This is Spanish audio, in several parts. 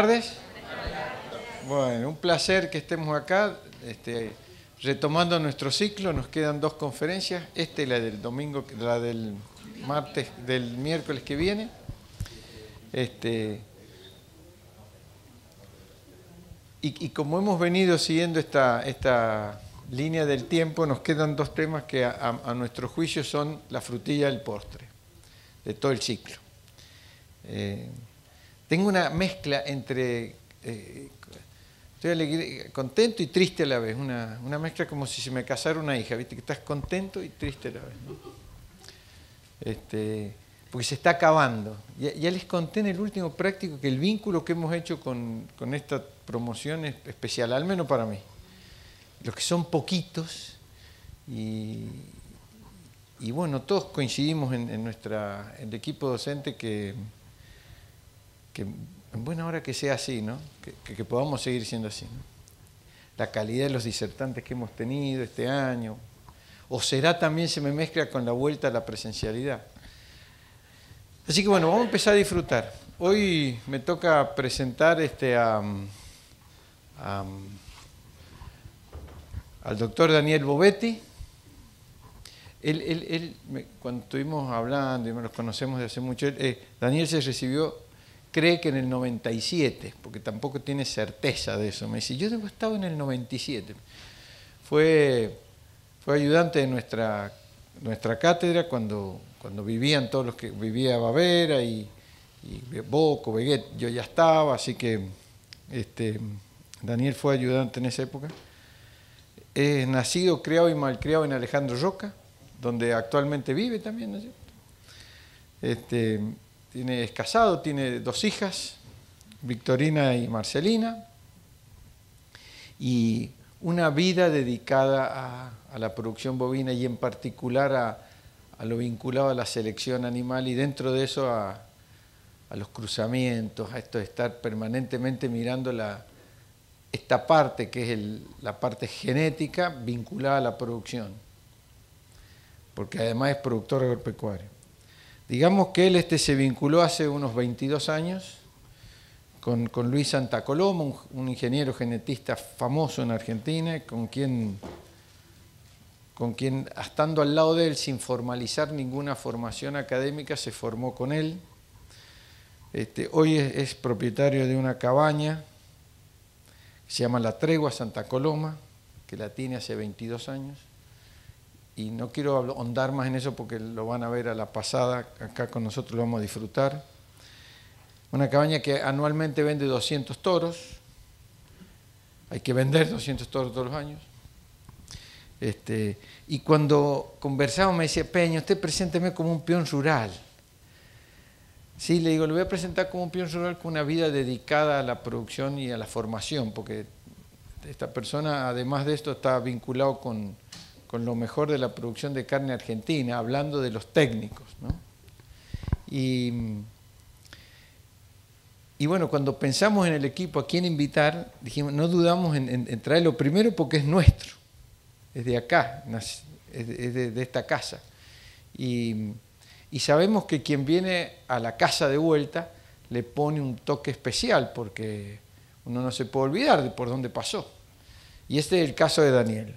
Buenas tardes. Bueno, un placer que estemos acá, este, retomando nuestro ciclo, nos quedan dos conferencias, esta es la del domingo, la del martes, del miércoles que viene. Este, y, como hemos venido siguiendo esta, esta línea del tiempo, nos quedan dos temas que a, nuestro juicio son la frutilla del postre, de todo el ciclo. Eh, tengo una mezcla entre... Eh, estoy contento y triste a la vez, una, mezcla como si se me casara una hija, ¿viste? Que estás contento y triste a la vez. ¿no? Este, porque se está acabando. Ya, les conté en el último práctico que el vínculo que hemos hecho con, esta promoción es especial, al menos para mí. Los que son poquitos y, bueno, todos coincidimos en nuestra, en el equipo docente que que en buena hora que sea así, ¿no? que, podamos seguir siendo así. La calidad de los disertantes que hemos tenido este año, o será también se me mezcla con la vuelta a la presencialidad. Así que bueno, vamos a empezar a disfrutar. Hoy me toca presentar este, al doctor Daniel Bovetti. Él, cuando estuvimos hablando y nos conocemos de hace mucho, eh, Daniel se recibió cree que en el 97, porque tampoco tiene certeza de eso. Me dice, yo debo estar en el 97. Fue, fue ayudante de nuestra, nuestra cátedra cuando, cuando vivían todos los que vivía Bavera y, Boco, Beguet, yo ya estaba, así que este, Daniel fue ayudante en esa época. Es nacido, criado y malcriado en Alejandro Roca, donde actualmente vive también, ¿no es cierto? Este, es casado, tiene dos hijas, Victorina y Marcelina, y una vida dedicada a, la producción bovina y en particular a, lo vinculado a la selección animal y dentro de eso a, los cruzamientos, a esto de estar permanentemente mirando la, esta parte que es la parte genética vinculada a la producción, porque además es productor agropecuario. Digamos que él este, se vinculó hace unos 22 años con, Luis Santa Coloma, un, ingeniero genetista famoso en Argentina, con quien, con quien, estando al lado de él, sin formalizar ninguna formación académica, se formó con él. Este, hoy es, es propietario de una cabaña que se llama La Tregua Santa Coloma, que la tiene hace 22 años y no quiero ahondar más en eso porque lo van a ver a la pasada, acá con nosotros lo vamos a disfrutar. Una cabaña que anualmente vende 200 toros, hay que vender 200 toros todos los años. Este, y cuando conversamos me decía, Peña, usted presénteme como un peón rural. Sí, le digo, lo voy a presentar como un peón rural con una vida dedicada a la producción y a la formación, porque esta persona, además de esto, está vinculado con con lo mejor de la producción de carne argentina, hablando de los técnicos. ¿no? Y, bueno, cuando pensamos en el equipo, a quién invitar, dijimos, no dudamos en, traerlo primero porque es nuestro, es de acá, es de, esta casa. Y, y sabemos que quien viene a la casa de vuelta le pone un toque especial porque uno no se puede olvidar de por dónde pasó. Y este es el caso de Daniel.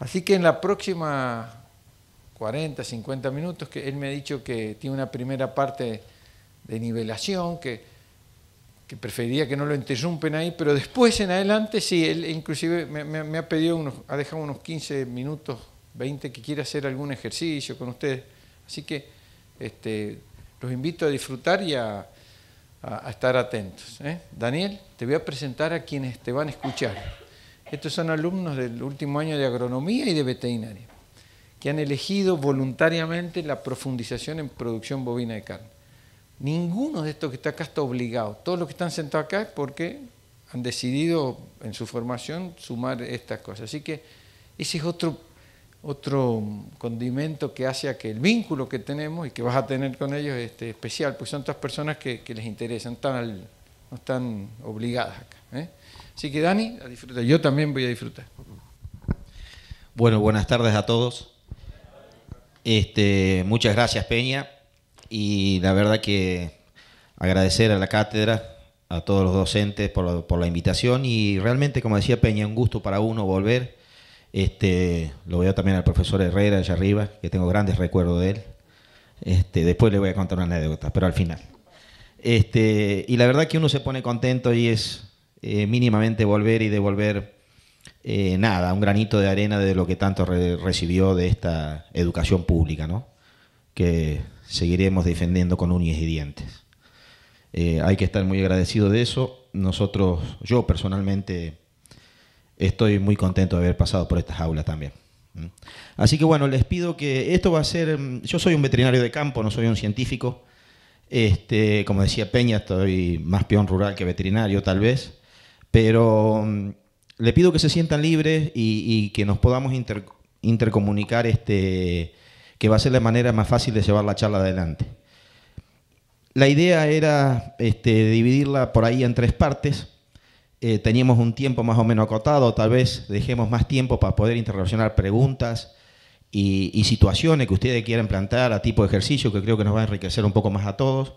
Así que en la próxima 40, 50 minutos, que él me ha dicho que tiene una primera parte de nivelación, que, que preferiría que no lo interrumpen ahí, pero después en adelante sí, él inclusive me, ha pedido, ha dejado unos 15 minutos, 20, que quiere hacer algún ejercicio con ustedes. Así que este, los invito a disfrutar y a, estar atentos. ¿eh? Daniel, te voy a presentar a quienes te van a escuchar. Estos son alumnos del último año de agronomía y de veterinaria, que han elegido voluntariamente la profundización en producción bovina de carne. Ninguno de estos que está acá está obligado. Todos los que están sentados acá es porque han decidido en su formación sumar estas cosas. Así que ese es otro, otro condimento que hace a que el vínculo que tenemos y que vas a tener con ellos es este, especial, Pues son otras personas que, les interesan, tan al, no están obligadas acá. Así que Dani, a disfrutar. Yo también voy a disfrutar. Bueno, buenas tardes a todos. Este, muchas gracias Peña y la verdad que agradecer a la cátedra, a todos los docentes por, la invitación y realmente, como decía Peña, un gusto para uno volver. Este, lo veo también al profesor Herrera allá arriba, que tengo grandes recuerdos de él. Este, después le voy a contar una anécdota, pero al final. Este, y la verdad que uno se pone contento y es eh, mínimamente volver y devolver eh, nada, un granito de arena de lo que tanto recibió de esta educación pública, ¿no? que seguiremos defendiendo con uñas y dientes. Eh, hay que estar muy agradecido de eso. Nosotros, yo personalmente, estoy muy contento de haber pasado por estas aulas también. Así que bueno, les pido que esto va a ser, mm, yo soy un veterinario de campo, no soy un científico. Este, como decía Peña, estoy más peón rural que veterinario tal vez. Pero mm, le pido que se sientan libres y, que nos podamos intercomunicar, este, que va a ser la manera más fácil de llevar la charla adelante. La idea era este, dividirla por ahí en tres partes. Eh, teníamos un tiempo más o menos acotado, tal vez dejemos más tiempo para poder interrelacionar preguntas y, y, situaciones que ustedes quieran plantear a tipo de ejercicio que creo que nos va a enriquecer un poco más a todos.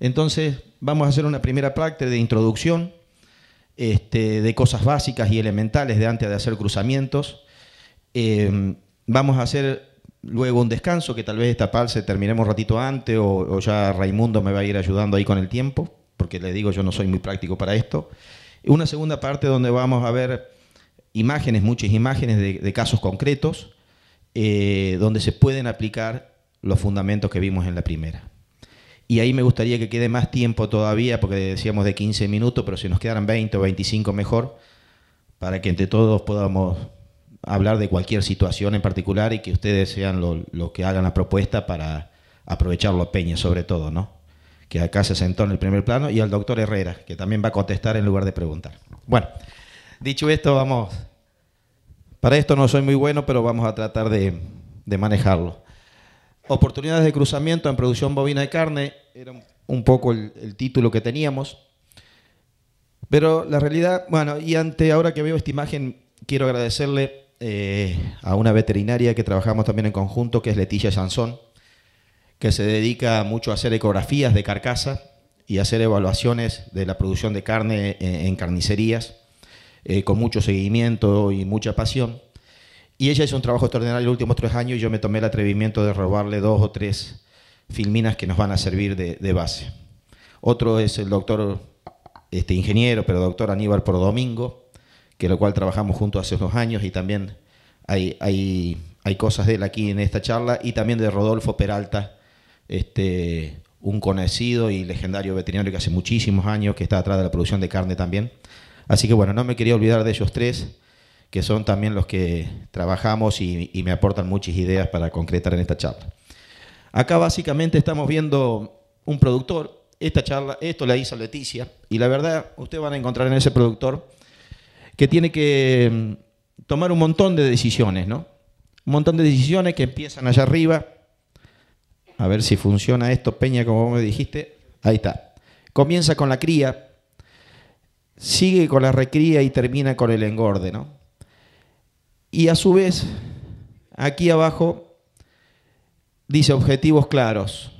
Entonces, vamos a hacer una primera práctica de introducción este, de cosas básicas y elementales de antes de hacer cruzamientos. Eh, vamos a hacer luego un descanso, que tal vez esta parte terminemos ratito antes o, ya Raimundo me va a ir ayudando ahí con el tiempo, porque le digo yo no soy muy práctico para esto. Una segunda parte donde vamos a ver imágenes, muchas imágenes de, casos concretos, eh, donde se pueden aplicar los fundamentos que vimos en la primera. Y ahí me gustaría que quede más tiempo todavía, porque decíamos de 15 minutos, pero si nos quedaran 20 o 25 mejor, para que entre todos podamos hablar de cualquier situación en particular y que ustedes sean los que hagan la propuesta para aprovecharlo a Peña sobre todo, ¿no? Que acá se sentó en el primer plano y al doctor Herrera, que también va a contestar en lugar de preguntar. Bueno, dicho esto, vamos... Para esto no soy muy bueno, pero vamos a tratar de manejarlo. Oportunidades de cruzamiento en producción bovina de carne, era un poco el, título que teníamos. Pero la realidad, bueno, y ante ahora que veo esta imagen, quiero agradecerle eh, a una veterinaria que trabajamos también en conjunto, que es Leticia Sansón, que se dedica mucho a hacer ecografías de carcasa y hacer evaluaciones de la producción de carne eh, en, carnicerías, eh, con mucho seguimiento y mucha pasión. Y ella hizo un trabajo extraordinario los últimos tres años y yo me tomé el atrevimiento de robarle dos o tres filminas que nos van a servir de, base. Otro es el doctor, este ingeniero, pero doctor Aníbal Domingo, que lo cual trabajamos juntos hace unos años y también hay, hay, hay cosas de él aquí en esta charla, y también de Rodolfo Peralta, este, un conocido y legendario veterinario que hace muchísimos años que está atrás de la producción de carne también. Así que bueno, no me quería olvidar de ellos tres que son también los que trabajamos y, me aportan muchas ideas para concretar en esta charla. Acá básicamente estamos viendo un productor, esta charla, esto la hizo Leticia, y la verdad, ustedes van a encontrar en ese productor que tiene que mm, tomar un montón de decisiones, ¿no? Un montón de decisiones que empiezan allá arriba. A ver si funciona esto, Peña, como me dijiste. Ahí está. Comienza con la cría, sigue con la recría y termina con el engorde, ¿no? Y a su vez, aquí abajo dice objetivos claros,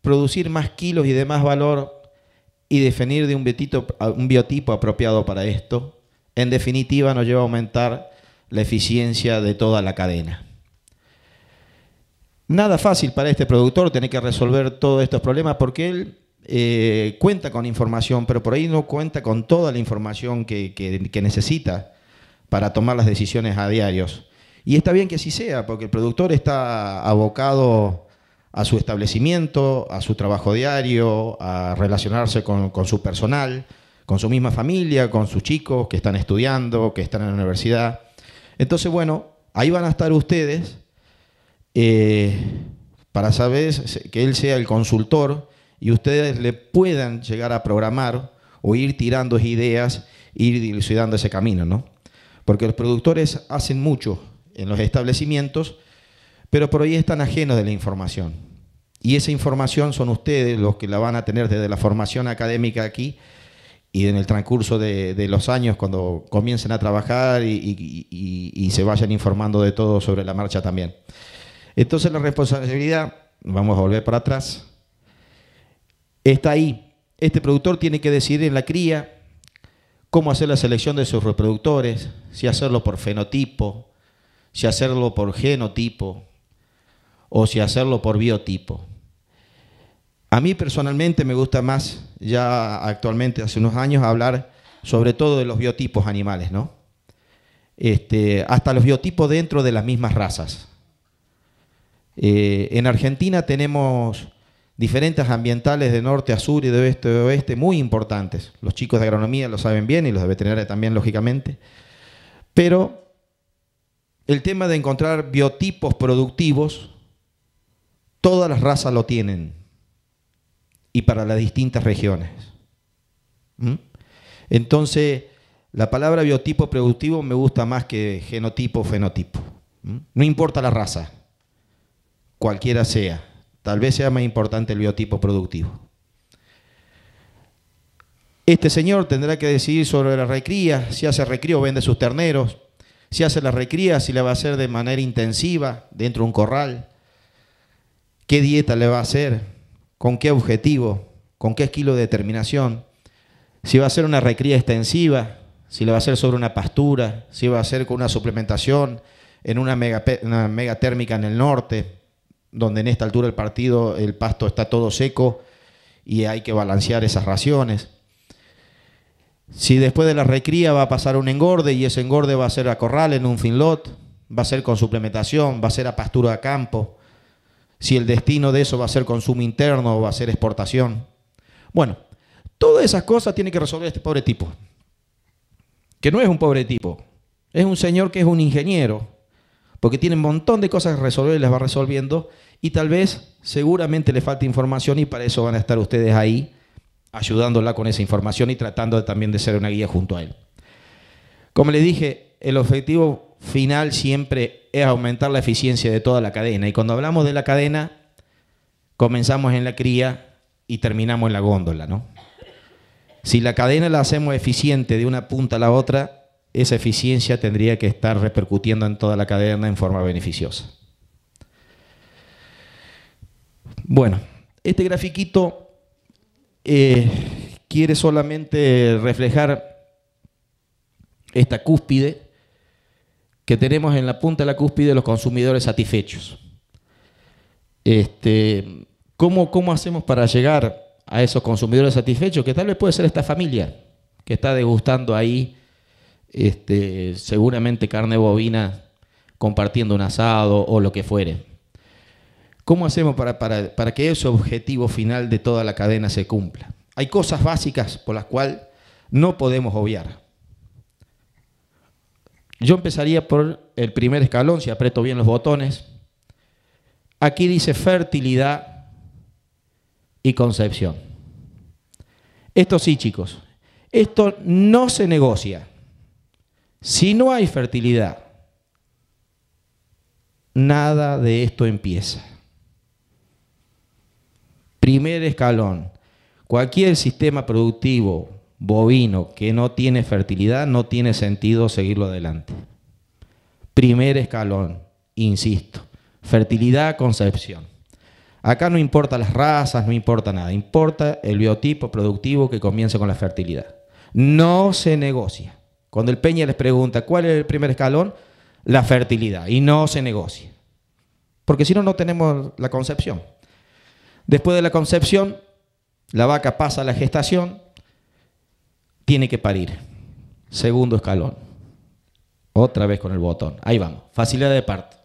producir más kilos y de más valor y definir de un, un biotipo apropiado para esto. En definitiva, nos lleva a aumentar la eficiencia de toda la cadena. Nada fácil para este productor tener que resolver todos estos problemas porque él eh, cuenta con información, pero por ahí no cuenta con toda la información que necesita para tomar las decisiones a diarios. Y está bien que así sea, porque el productor está abocado a su establecimiento, a su trabajo diario, a relacionarse con, su personal, con su misma familia, con sus chicos que están estudiando, que están en la universidad. Entonces, bueno, ahí van a estar ustedes eh, para saber que él sea el consultor y ustedes le puedan llegar a programar o ir tirando ideas, ir dilucidando ese camino, ¿no? porque los productores hacen mucho en los establecimientos, pero por ahí están ajenos de la información. Y esa información son ustedes los que la van a tener desde la formación académica aquí y en el transcurso de, los años cuando comiencen a trabajar y, y se vayan informando de todo sobre la marcha también. Entonces la responsabilidad, vamos a volver para atrás, está ahí. Este productor tiene que decidir en la cría, cómo hacer la selección de sus reproductores, si hacerlo por fenotipo, si hacerlo por genotipo o si hacerlo por biotipo. A mí personalmente me gusta más, ya actualmente hace unos años, hablar sobre todo de los biotipos animales, ¿no? Este, hasta los biotipos dentro de las mismas razas. Eh, en Argentina tenemos diferentes ambientales de norte a sur y de oeste a oeste muy importantes. Los chicos de agronomía lo saben bien y los de veterinaria también, lógicamente. Pero el tema de encontrar biotipos productivos, todas las razas lo tienen y para las distintas regiones. ¿Mm? Entonces, la palabra biotipo productivo me gusta más que genotipo, o fenotipo. ¿Mm? No importa la raza, cualquiera sea Tal vez sea más importante el biotipo productivo. Este señor tendrá que decidir sobre la recría, si hace recría o vende sus terneros, si hace la recría, si la va a hacer de manera intensiva, dentro de un corral, qué dieta le va a hacer, con qué objetivo, con qué esquilo de determinación, si va a hacer una recría extensiva, si la va a hacer sobre una pastura, si va a hacer con una suplementación en una mega, una mega térmica en el norte, donde en esta altura el partido el pasto está todo seco y hay que balancear esas raciones. Si después de la recría va a pasar un engorde y ese engorde va a ser a corral en un finlot, va a ser con suplementación, va a ser a pastura a campo, si el destino de eso va a ser consumo interno o va a ser exportación. Bueno, todas esas cosas tiene que resolver este pobre tipo, que no es un pobre tipo, es un señor que es un ingeniero, porque tiene un montón de cosas que resolver y las va resolviendo y tal vez seguramente le falta información y para eso van a estar ustedes ahí ayudándola con esa información y tratando también de ser una guía junto a él. Como les dije, el objetivo final siempre es aumentar la eficiencia de toda la cadena y cuando hablamos de la cadena comenzamos en la cría y terminamos en la góndola, ¿no? Si la cadena la hacemos eficiente de una punta a la otra, esa eficiencia tendría que estar repercutiendo en toda la cadena en forma beneficiosa. Bueno, este grafiquito eh, quiere solamente reflejar esta cúspide que tenemos en la punta de la cúspide de los consumidores satisfechos. Este, ¿cómo, ¿Cómo hacemos para llegar a esos consumidores satisfechos? Que tal vez puede ser esta familia que está degustando ahí este, seguramente carne bovina compartiendo un asado o lo que fuere. ¿Cómo hacemos para, para que ese objetivo final de toda la cadena se cumpla? Hay cosas básicas por las cuales no podemos obviar. Yo empezaría por el primer escalón, si aprieto bien los botones. Aquí dice fertilidad y concepción. Esto sí, chicos, esto no se negocia. Si no hay fertilidad, nada de esto empieza. Primer escalón, cualquier sistema productivo bovino que no tiene fertilidad, no tiene sentido seguirlo adelante. Primer escalón, insisto, fertilidad, concepción. Acá no importa las razas, no importa nada, importa el biotipo productivo que comience con la fertilidad. No se negocia. Cuando el Peña les pregunta cuál es el primer escalón, la fertilidad, y no se negocia. Porque si no, no tenemos la concepción. Después de la concepción, la vaca pasa a la gestación, tiene que parir. Segundo escalón. Otra vez con el botón. Ahí vamos. Facilidad de parto.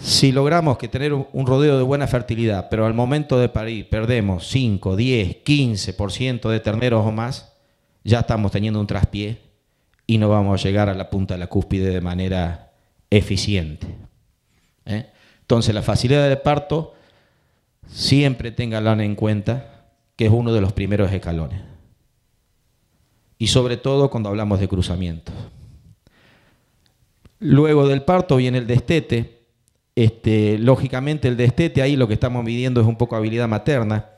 Si logramos que tener un rodeo de buena fertilidad, pero al momento de parir perdemos 5, 10, 15% de terneros o más, ya estamos teniendo un traspié y no vamos a llegar a la punta de la cúspide de manera eficiente. ¿eh? Entonces, la facilidad de parto, siempre tenganla en cuenta que es uno de los primeros escalones. Y sobre todo cuando hablamos de cruzamientos. Luego del parto viene el destete. Este, lógicamente el destete ahí lo que estamos midiendo es un poco habilidad materna.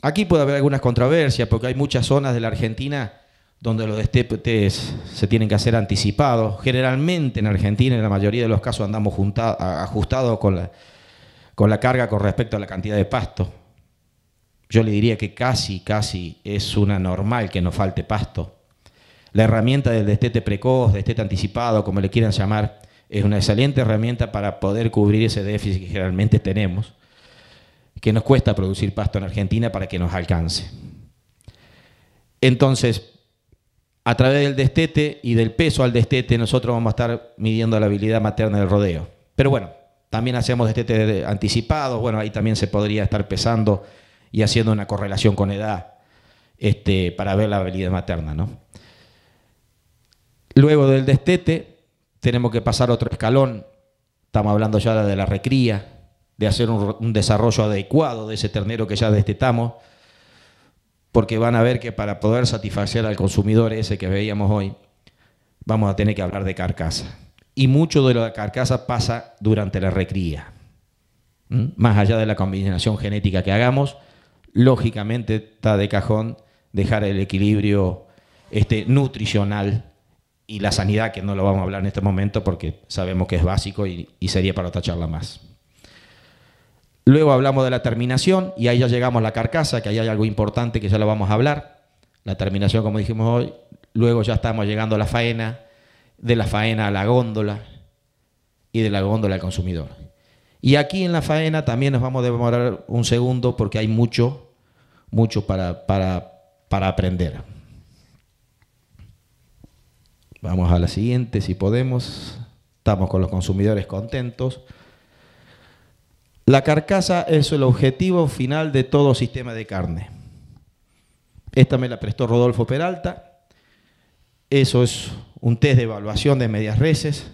Aquí puede haber algunas controversias porque hay muchas zonas de la Argentina donde los destetes se tienen que hacer anticipados. Generalmente en Argentina, en la mayoría de los casos, andamos ajustados con la, carga con respecto a la cantidad de pasto. Yo le diría que casi, casi es una normal que nos falte pasto. La herramienta del destete precoz, destete anticipado, como le quieran llamar, es una excelente herramienta para poder cubrir ese déficit que generalmente tenemos que nos cuesta producir pasto en Argentina para que nos alcance. Entonces, a través del destete y del peso al destete, nosotros vamos a estar midiendo la habilidad materna del rodeo. Pero bueno, también hacemos destete anticipados, bueno, ahí también se podría estar pesando y haciendo una correlación con edad este, para ver la habilidad materna. ¿no? Luego del destete, tenemos que pasar otro escalón, estamos hablando ya de la recría, de hacer un, desarrollo adecuado de ese ternero que ya destetamos, porque van a ver que para poder satisfacer al consumidor ese que veíamos hoy, vamos a tener que hablar de carcasa. Y mucho de la carcasa pasa durante la recría. ¿Mm? Más allá de la combinación genética que hagamos, lógicamente está de cajón dejar el equilibrio este, nutricional y la sanidad, que no lo vamos a hablar en este momento porque sabemos que es básico y, y sería para otra charla más. Luego hablamos de la terminación y ahí ya llegamos a la carcasa, que ahí hay algo importante que ya lo vamos a hablar. La terminación, como dijimos hoy, luego ya estamos llegando a la faena, de la faena a la góndola y de la góndola al consumidor. Y aquí en la faena también nos vamos a demorar un segundo porque hay mucho, mucho para, para aprender. Vamos a la siguiente, si podemos. Estamos con los consumidores contentos. La carcasa es el objetivo final de todo sistema de carne. Esta me la prestó Rodolfo Peralta. Eso es un test de evaluación de medias reses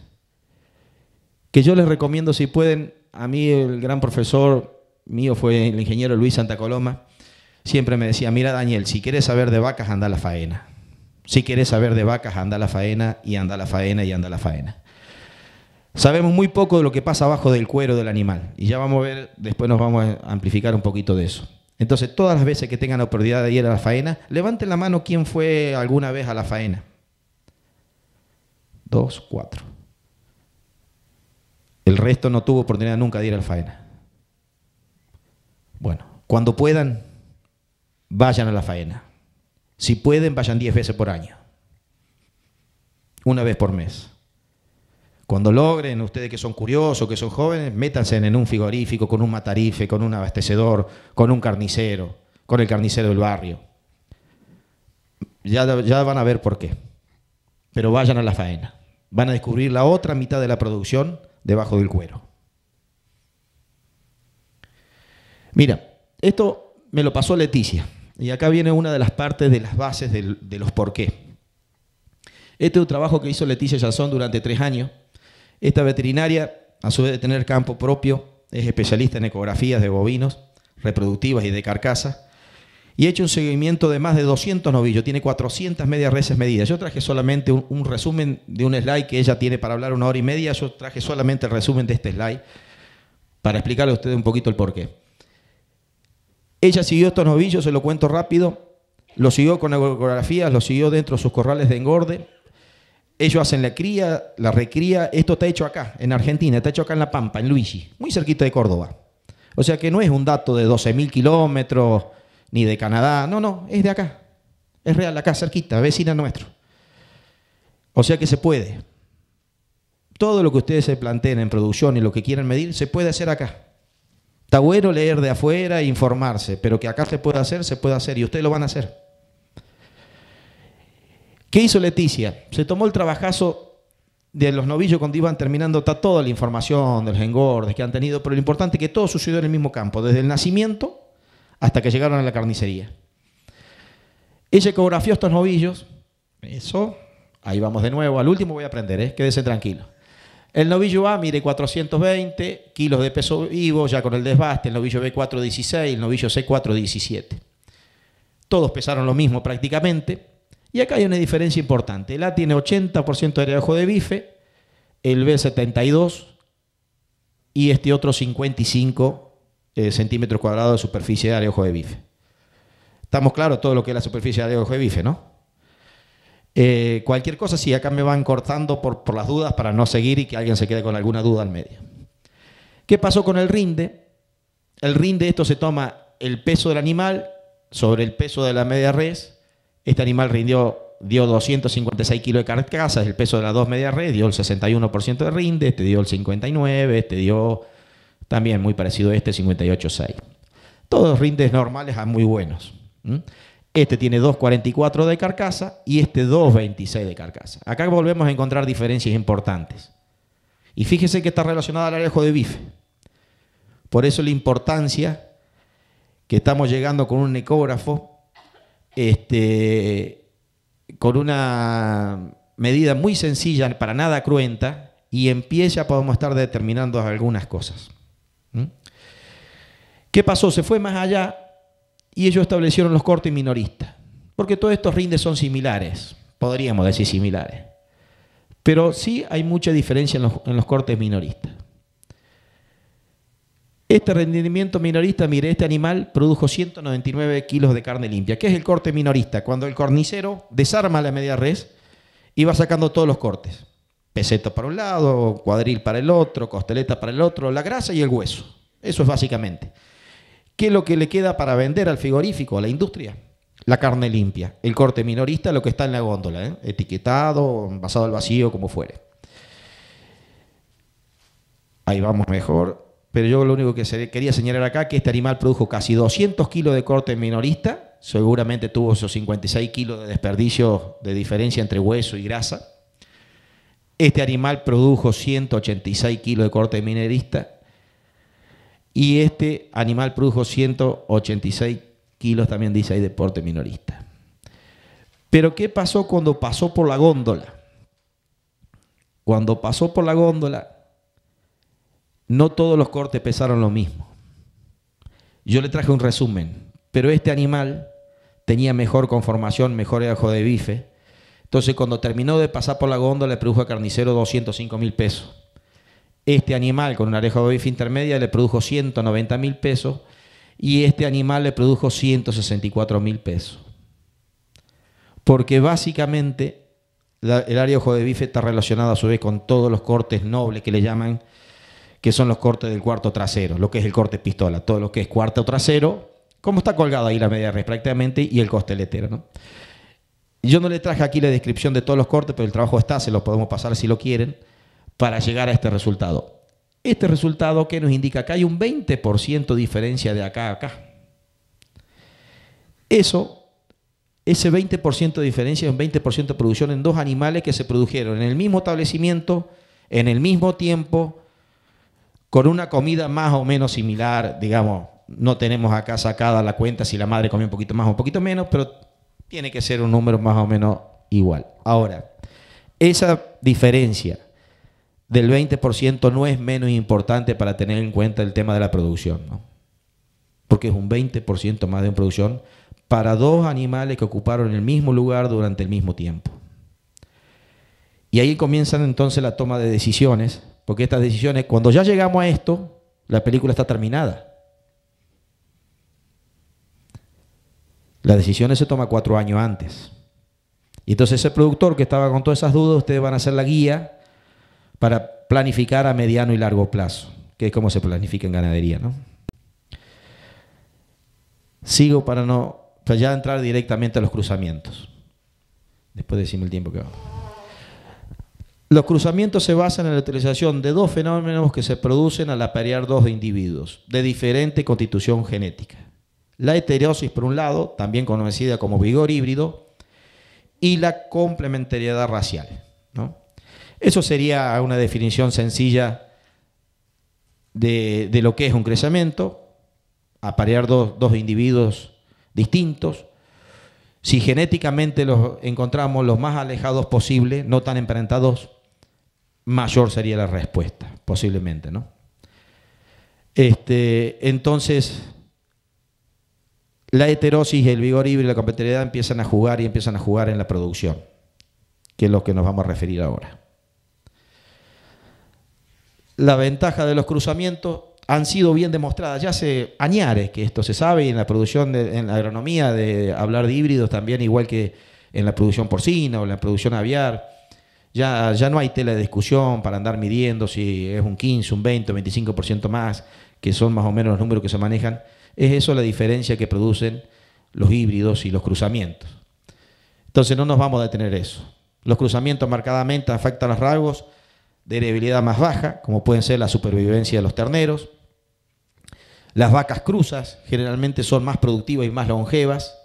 que yo les recomiendo si pueden. A mí el gran profesor mío fue el ingeniero Luis Santa Coloma. Siempre me decía, mira Daniel, si quieres saber de vacas, anda a la faena. Si quieres saber de vacas, anda a la faena y anda a la faena y anda a la faena. Sabemos muy poco de lo que pasa abajo del cuero del animal y ya vamos a ver, después nos vamos a amplificar un poquito de eso. Entonces, todas las veces que tengan la oportunidad de ir a la faena, levanten la mano quién fue alguna vez a la faena. Dos, cuatro. El resto no tuvo oportunidad nunca de ir a la faena. Bueno, cuando puedan, vayan a la faena. Si pueden, vayan diez veces por año. Una vez por mes. Cuando logren, ustedes que son curiosos, que son jóvenes, métanse en un frigorífico, con un matarife, con un abastecedor, con un carnicero, con el carnicero del barrio. Ya, van a ver por qué. Pero vayan a la faena. Van a descubrir la otra mitad de la producción debajo del cuero. Mira, esto me lo pasó Leticia. Y acá viene una de las partes de las bases de, los por qué. Este es un trabajo que hizo Leticia Yazón durante tres años esta veterinaria, a su vez de tener campo propio, es especialista en ecografías de bovinos, reproductivas y de carcasas, y ha hecho un seguimiento de más de 200 novillos, tiene 400 medias reses medidas. Yo traje solamente un, resumen de un slide que ella tiene para hablar una hora y media, yo traje solamente el resumen de este slide para explicarle a ustedes un poquito el porqué. Ella siguió estos novillos, se lo cuento rápido, los siguió con ecografías, los siguió dentro de sus corrales de engorde, ellos hacen la cría, la recría. Esto está hecho acá, en Argentina, está hecho acá en La Pampa, en Luigi, muy cerquita de Córdoba. O sea que no es un dato de 12.000 kilómetros ni de Canadá, no, no, es de acá. Es real, acá cerquita, vecina nuestro. O sea que se puede. Todo lo que ustedes se planteen en producción y lo que quieran medir, se puede hacer acá. Está bueno leer de afuera e informarse, pero que acá se pueda hacer, se puede hacer y ustedes lo van a hacer. ¿Qué hizo Leticia? Se tomó el trabajazo de los novillos cuando iban terminando, toda la información del los engordes que han tenido, pero lo importante es que todo sucedió en el mismo campo, desde el nacimiento hasta que llegaron a la carnicería. Ella ecografió estos novillos, eso, ahí vamos de nuevo, al último voy a aprender, ¿eh? quédese tranquilo. El novillo A mire, 420 kilos de peso vivo, ya con el desbaste, el novillo B 416, el novillo C 417. Todos pesaron lo mismo prácticamente. Y acá hay una diferencia importante. El A tiene 80% de área de bife, el B 72% y este otro 55 eh, centímetros cuadrados de superficie de área de bife. Estamos claros todo lo que es la superficie de área de bife, ¿no? Eh, cualquier cosa, sí, acá me van cortando por, por las dudas para no seguir y que alguien se quede con alguna duda al medio. ¿Qué pasó con el rinde? El rinde, esto se toma el peso del animal sobre el peso de la media res este animal rindió dio 256 kilos de carcasa, el peso de las dos medias red, dio el 61% de rinde, este dio el 59, este dio también muy parecido a este, 58.6. Todos rindes normales a muy buenos. Este tiene 2.44 de carcasa y este 2.26 de carcasa. Acá volvemos a encontrar diferencias importantes. Y fíjese que está relacionada al alejo de bife. Por eso la importancia que estamos llegando con un ecógrafo este, con una medida muy sencilla, para nada cruenta, y en pie ya podemos estar determinando algunas cosas. ¿Mm? ¿Qué pasó? Se fue más allá y ellos establecieron los cortes minoristas, porque todos estos rindes son similares, podríamos decir similares, pero sí hay mucha diferencia en los cortes minoristas. Este rendimiento minorista, mire, este animal produjo 199 kilos de carne limpia. ¿Qué es el corte minorista? Cuando el cornicero desarma la media res y va sacando todos los cortes. Peseto para un lado, cuadril para el otro, costeleta para el otro, la grasa y el hueso. Eso es básicamente. ¿Qué es lo que le queda para vender al frigorífico, a la industria? La carne limpia, el corte minorista, lo que está en la góndola, ¿eh? etiquetado, envasado al vacío, como fuere. Ahí vamos mejor pero yo lo único que quería señalar acá que este animal produjo casi 200 kilos de corte minorista, seguramente tuvo esos 56 kilos de desperdicio de diferencia entre hueso y grasa. Este animal produjo 186 kilos de corte minorista. y este animal produjo 186 kilos, también dice ahí, de corte minorista. Pero ¿qué pasó cuando pasó por la góndola? Cuando pasó por la góndola, no todos los cortes pesaron lo mismo. Yo le traje un resumen, pero este animal tenía mejor conformación, mejor ajo de bife. Entonces, cuando terminó de pasar por la góndola, le produjo a carnicero 205 mil pesos. Este animal con un ajo de bife intermedia le produjo 190 mil pesos y este animal le produjo 164 mil pesos. Porque básicamente el área de ojo de bife está relacionado a su vez con todos los cortes nobles que le llaman que son los cortes del cuarto trasero, lo que es el corte pistola, todo lo que es cuarto trasero, como está colgada ahí la media red prácticamente, y el costeletero. ¿no? Yo no le traje aquí la descripción de todos los cortes, pero el trabajo está, se lo podemos pasar si lo quieren, para llegar a este resultado. Este resultado que nos indica que hay un 20% de diferencia de acá a acá. Eso, ese 20% de diferencia es un 20% de producción en dos animales que se produjeron en el mismo establecimiento, en el mismo tiempo, con una comida más o menos similar, digamos, no tenemos acá sacada la cuenta si la madre comió un poquito más o un poquito menos, pero tiene que ser un número más o menos igual. Ahora, esa diferencia del 20% no es menos importante para tener en cuenta el tema de la producción, porque es un 20% más de producción para dos animales que ocuparon el mismo lugar durante el mismo tiempo. Y ahí comienzan entonces la toma de decisiones porque estas decisiones, cuando ya llegamos a esto, la película está terminada. Las decisiones se toman cuatro años antes. Y entonces ese productor que estaba con todas esas dudas, ustedes van a ser la guía para planificar a mediano y largo plazo, que es como se planifica en ganadería, ¿no? Sigo para no, ya entrar directamente a los cruzamientos. Después decimos el tiempo que va. Los cruzamientos se basan en la utilización de dos fenómenos que se producen al aparear dos individuos de diferente constitución genética. La heterosis, por un lado, también conocida como vigor híbrido, y la complementariedad racial. Eso sería una definición sencilla de, lo que es un crecimiento, aparear dos, dos individuos distintos. Si genéticamente los encontramos los más alejados posible, no tan emparentados, mayor sería la respuesta, posiblemente, ¿no? Este, entonces, la heterosis, el vigor híbrido y la competencia empiezan a jugar y empiezan a jugar en la producción, que es lo que nos vamos a referir ahora. La ventaja de los cruzamientos han sido bien demostradas. Ya se añares que esto se sabe en la producción, de, en la agronomía, de hablar de híbridos también, igual que en la producción porcina o en la producción aviar. Ya, no hay tela de discusión para andar midiendo si es un 15, un 20, un 25% más, que son más o menos los números que se manejan. Es eso la diferencia que producen los híbridos y los cruzamientos. Entonces no nos vamos a detener eso. Los cruzamientos marcadamente afectan los rasgos de debilidad más baja, como pueden ser la supervivencia de los terneros. Las vacas cruzas generalmente son más productivas y más longevas.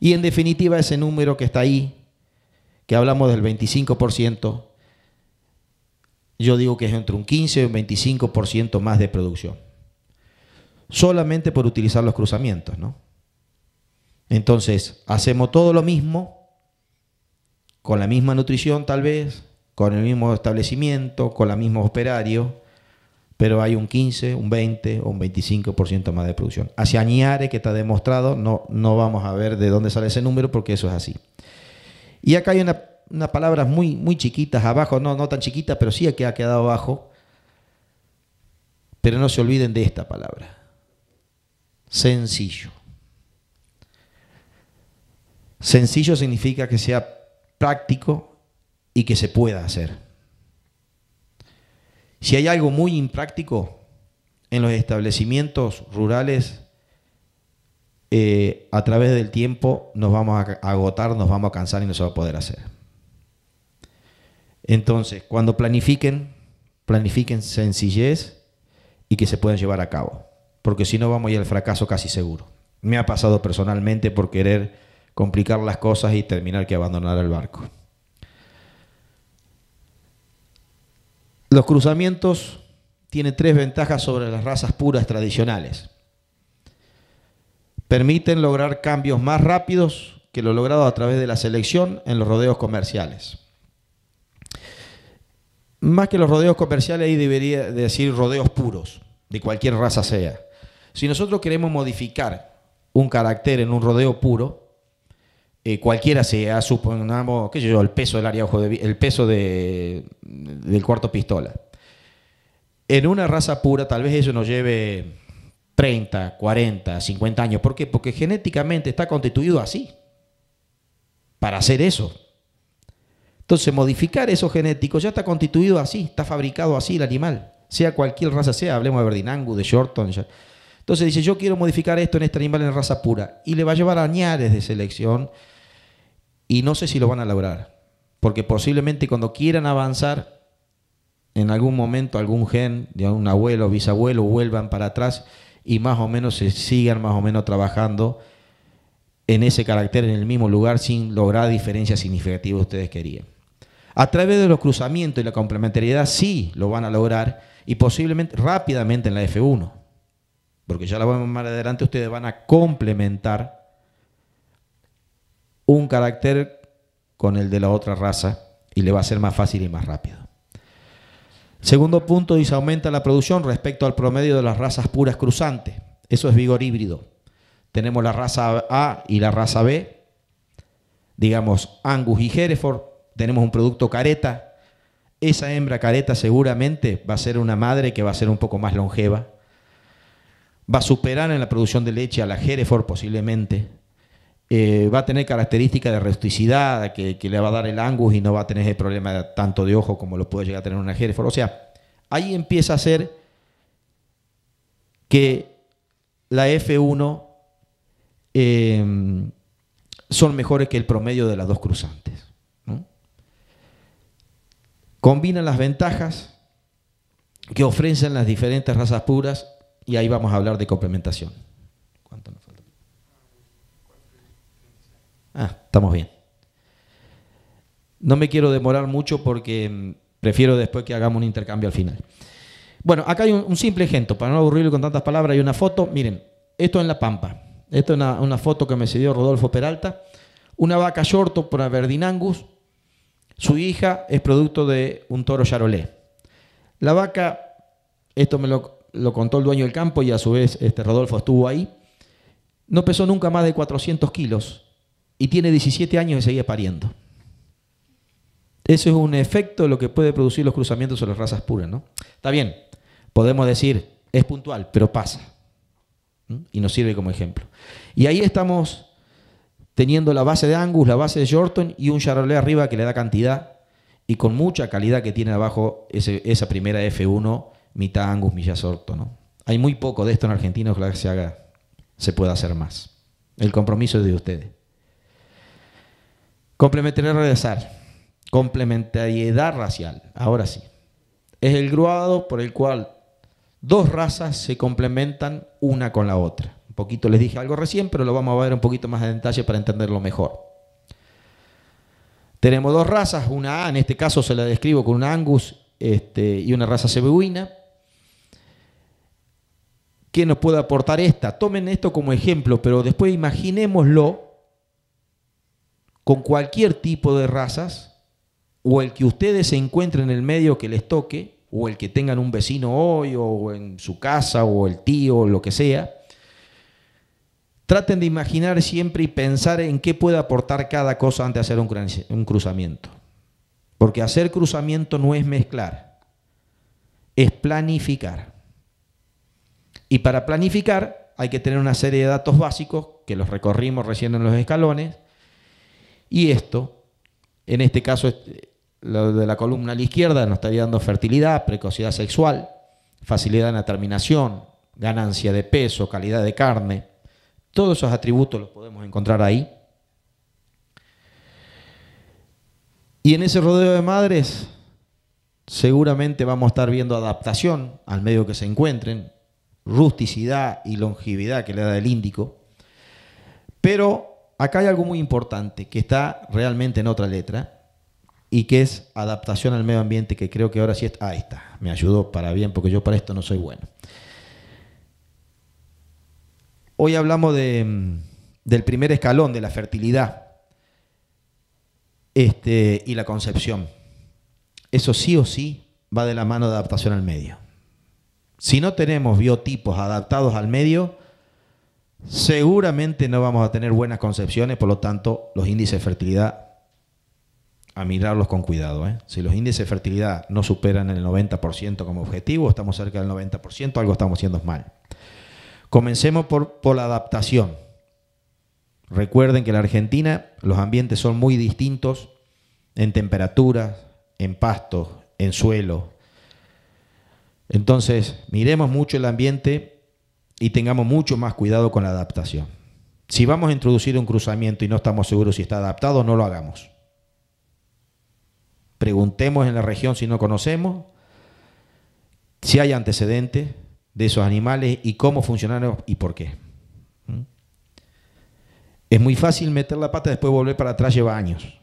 Y en definitiva ese número que está ahí, que hablamos del 25%, yo digo que es entre un 15 y un 25% más de producción. Solamente por utilizar los cruzamientos, ¿no? Entonces, hacemos todo lo mismo, con la misma nutrición tal vez, con el mismo establecimiento, con la misma operario pero hay un 15, un 20 o un 25% más de producción. Hacia Añare, que está demostrado, no, no vamos a ver de dónde sale ese número porque eso es así. Y acá hay unas palabras muy, muy chiquitas abajo, no, no tan chiquitas, pero sí que ha quedado abajo. Pero no se olviden de esta palabra. Sencillo. Sencillo significa que sea práctico y que se pueda hacer. Si hay algo muy impráctico en los establecimientos rurales, eh, a través del tiempo nos vamos a agotar, nos vamos a cansar y no se va a poder hacer. Entonces, cuando planifiquen, planifiquen sencillez y que se puedan llevar a cabo, porque si no vamos a ir al fracaso casi seguro. Me ha pasado personalmente por querer complicar las cosas y terminar que abandonar el barco. Los cruzamientos tienen tres ventajas sobre las razas puras tradicionales permiten lograr cambios más rápidos que lo logrado a través de la selección en los rodeos comerciales. Más que los rodeos comerciales, ahí debería decir rodeos puros, de cualquier raza sea. Si nosotros queremos modificar un carácter en un rodeo puro, eh, cualquiera sea, supongamos, qué yo, el peso del área ojo el peso de, del cuarto pistola. En una raza pura, tal vez eso nos lleve 30, 40, 50 años. ¿Por qué? Porque genéticamente está constituido así, para hacer eso. Entonces, modificar eso genético ya está constituido así, está fabricado así el animal, sea cualquier raza sea, hablemos de Verdinangu, de Shorton. Entonces dice, yo quiero modificar esto en este animal en raza pura, y le va a llevar años de selección, y no sé si lo van a lograr, porque posiblemente cuando quieran avanzar, en algún momento algún gen de un abuelo, bisabuelo, vuelvan para atrás y más o menos se sigan más o menos trabajando en ese carácter, en el mismo lugar, sin lograr diferencias significativas que ustedes querían. A través de los cruzamientos y la complementariedad sí lo van a lograr y posiblemente rápidamente en la F1, porque ya la vamos más adelante, ustedes van a complementar un carácter con el de la otra raza y le va a ser más fácil y más rápido. Segundo punto, dice, aumenta la producción respecto al promedio de las razas puras cruzantes. Eso es vigor híbrido. Tenemos la raza A y la raza B, digamos Angus y Hereford. Tenemos un producto careta. Esa hembra careta seguramente va a ser una madre que va a ser un poco más longeva. Va a superar en la producción de leche a la Hereford posiblemente. Eh, va a tener características de rusticidad, que, le va a dar el angus y no va a tener el problema tanto de ojo como lo puede llegar a tener una Hereford. O sea, ahí empieza a ser que la F1 eh, son mejores que el promedio de las dos cruzantes. Combinan las ventajas que ofrecen las diferentes razas puras y ahí vamos a hablar de complementación. ¿Cuánto no? Ah, estamos bien. No me quiero demorar mucho porque mm, prefiero después que hagamos un intercambio al final. Bueno, acá hay un, simple ejemplo, para no aburrirlo con tantas palabras, hay una foto, miren, esto en La Pampa, esto es una, foto que me cedió Rodolfo Peralta, una vaca shorto por Aberdeen su hija es producto de un toro charolé La vaca, esto me lo, lo, contó el dueño del campo y a su vez este, Rodolfo estuvo ahí, no pesó nunca más de 400 kilos y tiene 17 años y sigue pariendo. Eso es un efecto de lo que puede producir los cruzamientos o las razas puras, ¿no? Está bien, podemos decir, es puntual, pero pasa. Y nos sirve como ejemplo. Y ahí estamos teniendo la base de Angus, la base de Jorton y un Charolais arriba que le da cantidad y con mucha calidad que tiene abajo esa primera F1, mitad Angus, mitad Sorto. ¿no? Hay muy poco de esto en Argentina, ojalá que se, haga, se pueda hacer más. El compromiso es de ustedes. Complementariedad racial. Complementariedad racial, ahora sí. Es el grado por el cual dos razas se complementan una con la otra. Un poquito les dije algo recién, pero lo vamos a ver un poquito más en detalle para entenderlo mejor. Tenemos dos razas, una A, en este caso se la describo con una Angus este, y una raza cebuina. ¿Qué nos puede aportar esta? Tomen esto como ejemplo, pero después imaginémoslo con cualquier tipo de razas, o el que ustedes se encuentren en el medio que les toque, o el que tengan un vecino hoy, o en su casa, o el tío, o lo que sea, traten de imaginar siempre y pensar en qué puede aportar cada cosa antes de hacer un cruzamiento. Porque hacer cruzamiento no es mezclar, es planificar. Y para planificar hay que tener una serie de datos básicos, que los recorrimos recién en los escalones, y esto, en este caso, lo de la columna a la izquierda nos estaría dando fertilidad, precocidad sexual, facilidad en la terminación, ganancia de peso, calidad de carne. Todos esos atributos los podemos encontrar ahí. Y en ese rodeo de madres, seguramente vamos a estar viendo adaptación al medio que se encuentren, rusticidad y longevidad que le da el índico. Pero Acá hay algo muy importante que está realmente en otra letra y que es adaptación al medio ambiente, que creo que ahora sí está. Ah, ahí está, me ayudó para bien, porque yo para esto no soy bueno. Hoy hablamos mm, del primer escalón, de la fertilidad este, y la concepción. Eso sí o sí va de la mano de adaptación al medio. Si no tenemos biotipos adaptados al medio, seguramente no vamos a tener buenas concepciones, por lo tanto, los índices de fertilidad a mirarlos con cuidado. ¿eh? Si los índices de fertilidad no superan el 90% como objetivo, estamos cerca del 90%, algo estamos haciendo mal. Comencemos por, por la adaptación. Recuerden que en la Argentina los ambientes son muy distintos en temperatura, en pastos, en suelo. Entonces, miremos mucho el ambiente y tengamos mucho más cuidado con la adaptación. Si vamos a introducir un cruzamiento y no estamos seguros si está adaptado, no lo hagamos. Preguntemos en la región si no conocemos, si hay antecedentes de esos animales y cómo funcionaron y por qué. ¿Mm? Es muy fácil meter la pata, y después volver para atrás lleva años.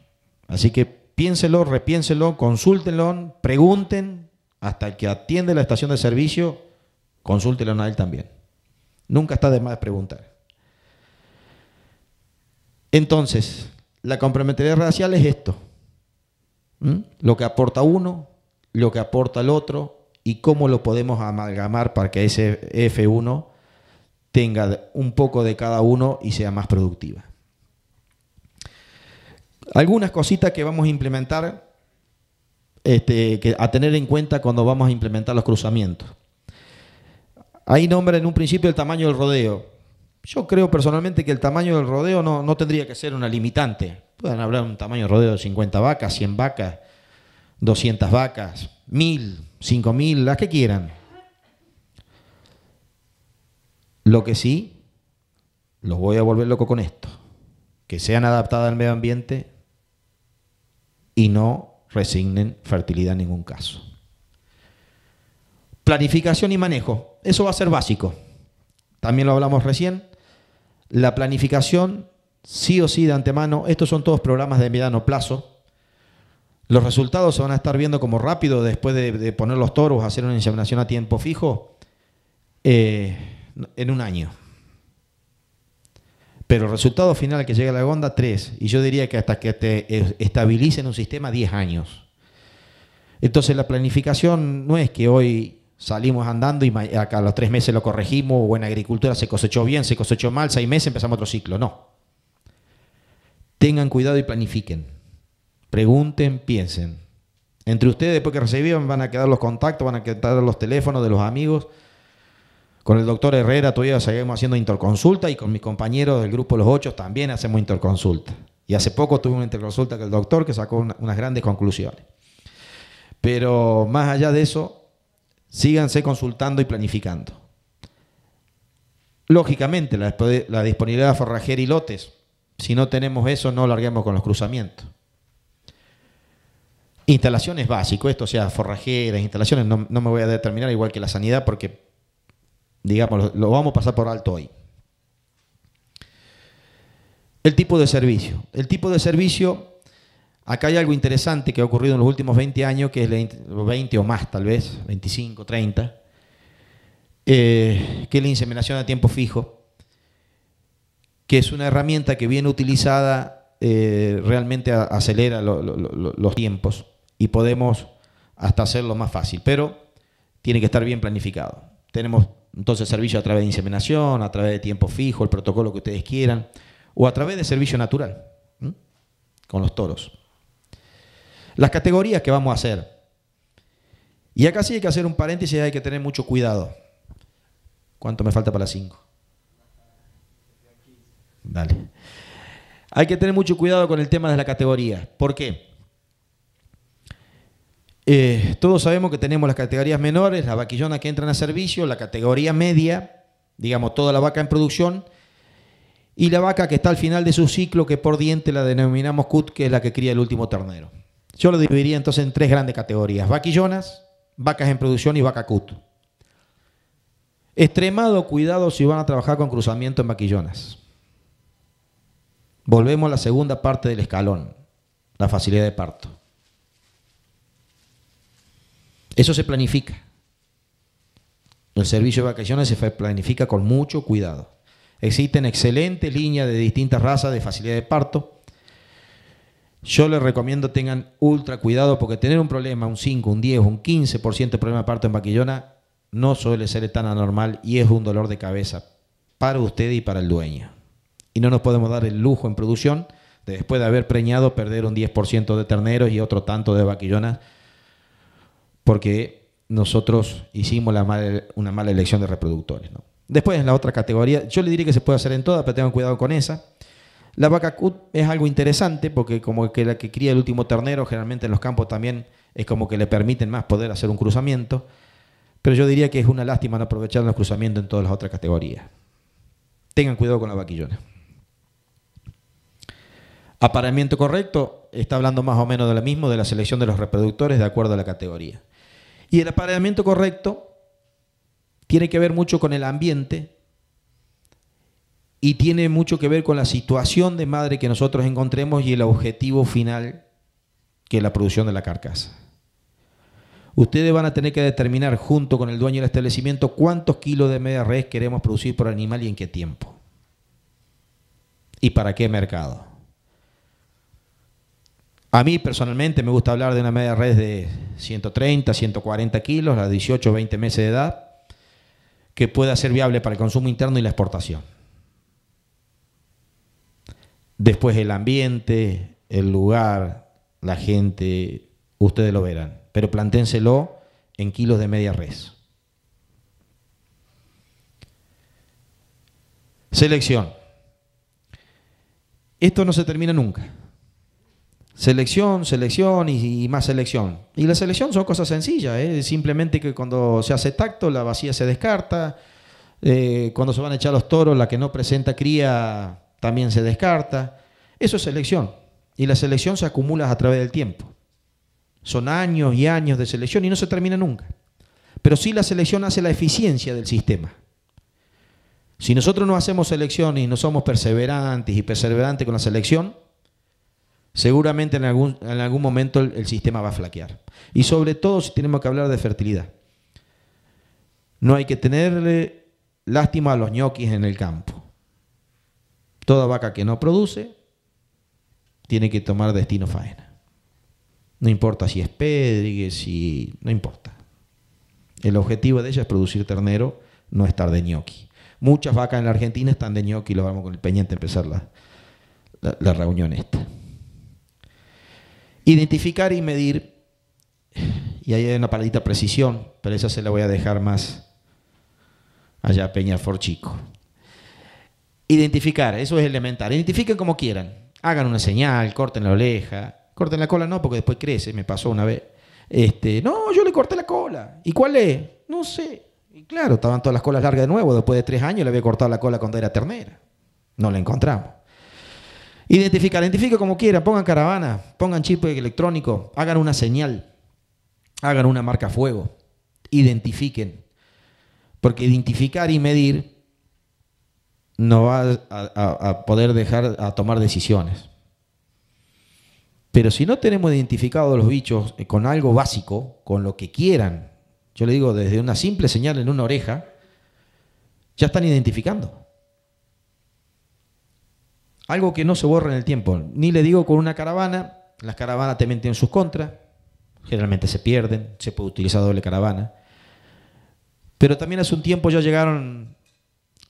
Así que piénselo, repiénselo, consúltenlo, pregunten, hasta el que atiende la estación de servicio, consúltenlo a él también. Nunca está de más preguntar. Entonces, la complementariedad racial es esto. Lo que aporta uno, lo que aporta el otro y cómo lo podemos amalgamar para que ese F1 tenga un poco de cada uno y sea más productiva. Algunas cositas que vamos a implementar, este, que a tener en cuenta cuando vamos a implementar los cruzamientos. Ahí nombra en un principio el tamaño del rodeo. Yo creo personalmente que el tamaño del rodeo no, no tendría que ser una limitante. Pueden hablar de un tamaño de rodeo de 50 vacas, 100 vacas, 200 vacas, 1000, 5000, las que quieran. Lo que sí, los voy a volver loco con esto. Que sean adaptadas al medio ambiente y no resignen fertilidad en ningún caso. Planificación y manejo eso va a ser básico. También lo hablamos recién. La planificación, sí o sí, de antemano. Estos son todos programas de mediano plazo. Los resultados se van a estar viendo como rápido después de, poner los toros, hacer una inseminación a tiempo fijo eh, en un año. Pero el resultado final que llega a la gonda, tres. Y yo diría que hasta que te estabilicen un sistema, diez años. Entonces la planificación no es que hoy salimos andando y acá a los tres meses lo corregimos, buena agricultura, se cosechó bien, se cosechó mal, seis meses empezamos otro ciclo. No. Tengan cuidado y planifiquen. Pregunten, piensen. Entre ustedes, después que recibieron, van a quedar los contactos, van a quedar los teléfonos de los amigos. Con el doctor Herrera todavía seguimos haciendo interconsulta y con mis compañeros del grupo Los Ocho también hacemos interconsulta. Y hace poco tuve una interconsulta con el doctor que sacó unas grandes conclusiones. Pero más allá de eso, Síganse consultando y planificando. Lógicamente, la, disponibilidad de forrajera y lotes. Si no tenemos eso, no larguemos con los cruzamientos. Instalaciones básicas, esto sea, forrajeras, instalaciones, no, me voy a determinar igual que la sanidad porque, digamos, lo vamos a pasar por alto hoy. El tipo de servicio. El tipo de servicio Acá hay algo interesante que ha ocurrido en los últimos 20 años, que es los 20 o más tal vez, 25, 30, eh, que es la inseminación a tiempo fijo, que es una herramienta que viene utilizada eh, realmente acelera los tiempos y podemos hasta hacerlo más fácil, pero tiene que estar bien planificado. Tenemos entonces servicio a través de inseminación, a través de tiempo fijo, el protocolo que ustedes quieran, o a través de servicio natural, con los toros las categorías que vamos a hacer. Y acá sí hay que hacer un paréntesis hay que tener mucho cuidado. ¿Cuánto me falta para las 5? Dale. Hay que tener mucho cuidado con el tema de la categoría. ¿Por qué? Eh, todos sabemos que tenemos las categorías menores, la vaquillonas que entran a servicio, la categoría media, digamos toda la vaca en producción, y la vaca que está al final de su ciclo, que por diente la denominamos cut, que es la que cría el último ternero. Yo lo dividiría entonces en tres grandes categorías: vaquillonas, vacas en producción y vaca cut. Extremado cuidado si van a trabajar con cruzamiento en vaquillonas. Volvemos a la segunda parte del escalón, la facilidad de parto. Eso se planifica. El servicio de vacaciones se planifica con mucho cuidado. Existen excelentes líneas de distintas razas de facilidad de parto yo les recomiendo tengan ultra cuidado porque tener un problema, un 5, un 10, un 15% de problema de parto en vaquillona no suele ser tan anormal y es un dolor de cabeza para usted y para el dueño. Y no nos podemos dar el lujo en producción de después de haber preñado perder un 10% de terneros y otro tanto de vaquillonas porque nosotros hicimos una mala elección de reproductores. Después en la otra categoría, yo le diría que se puede hacer en todas, pero tengan cuidado con esa. La vaca cut es algo interesante porque como que la que cría el último ternero, generalmente en los campos también es como que le permiten más poder hacer un cruzamiento, pero yo diría que es una lástima no aprovechar los cruzamientos en todas las otras categorías. Tengan cuidado con la vaquillona. Apareamiento correcto está hablando más o menos de lo mismo, de la selección de los reproductores de acuerdo a la categoría. Y el apareamiento correcto tiene que ver mucho con el ambiente y tiene mucho que ver con la situación de madre que nosotros encontremos y el objetivo final que es la producción de la carcasa. Ustedes van a tener que determinar junto con el dueño del establecimiento cuántos kilos de media res queremos producir por animal y en qué tiempo. Y para qué mercado. A mí personalmente me gusta hablar de una media res de 130, 140 kilos a 18 20 meses de edad que pueda ser viable para el consumo interno y la exportación. Después el ambiente, el lugar, la gente, ustedes lo verán. Pero planténselo en kilos de media res. Selección. Esto no se termina nunca. Selección, selección y, más selección. Y la selección son cosas sencillas, ¿eh? simplemente que cuando se hace tacto, la vacía se descarta. Eh, cuando se van a echar los toros, la que no presenta cría también se descarta. Eso es selección. Y la selección se acumula a través del tiempo. Son años y años de selección y no se termina nunca. Pero sí la selección hace la eficiencia del sistema. Si nosotros no hacemos selección y no somos perseverantes y perseverantes con la selección, seguramente en algún, momento el, sistema va a flaquear. Y sobre todo si tenemos que hablar de fertilidad. No hay que tener lástima a los ñoquis en el campo. Toda vaca que no produce tiene que tomar destino faena. No importa si es pedrigue, si. no importa. El objetivo de ella es producir ternero, no estar de ñoqui. Muchas vacas en la Argentina están de ñoqui, lo vamos con el peñente a empezar la, reunión esta. Identificar y medir, y ahí hay una paladita precisión, pero esa se la voy a dejar más allá a Peña Forchico. Identificar, eso es elemental. Identifiquen como quieran. Hagan una señal, corten la oreja. Corten la cola, no, porque después crece, me pasó una vez. Este, no, yo le corté la cola. ¿Y cuál es? No sé. Y claro, estaban todas las colas largas de nuevo. Después de tres años le había cortado la cola cuando era ternera. No la encontramos. Identificar, identifiquen como quiera, pongan caravana, pongan chip electrónico, hagan una señal, hagan una marca fuego, identifiquen. Porque identificar y medir no va a, poder dejar a tomar decisiones. Pero si no tenemos identificados los bichos eh, con algo básico, con lo que quieran, yo le digo desde una simple señal en una oreja, ya están identificando. Algo que no se borra en el tiempo. Ni le digo con una caravana, las caravanas también en sus contras, generalmente se pierden, se puede utilizar doble caravana. Pero también hace un tiempo ya llegaron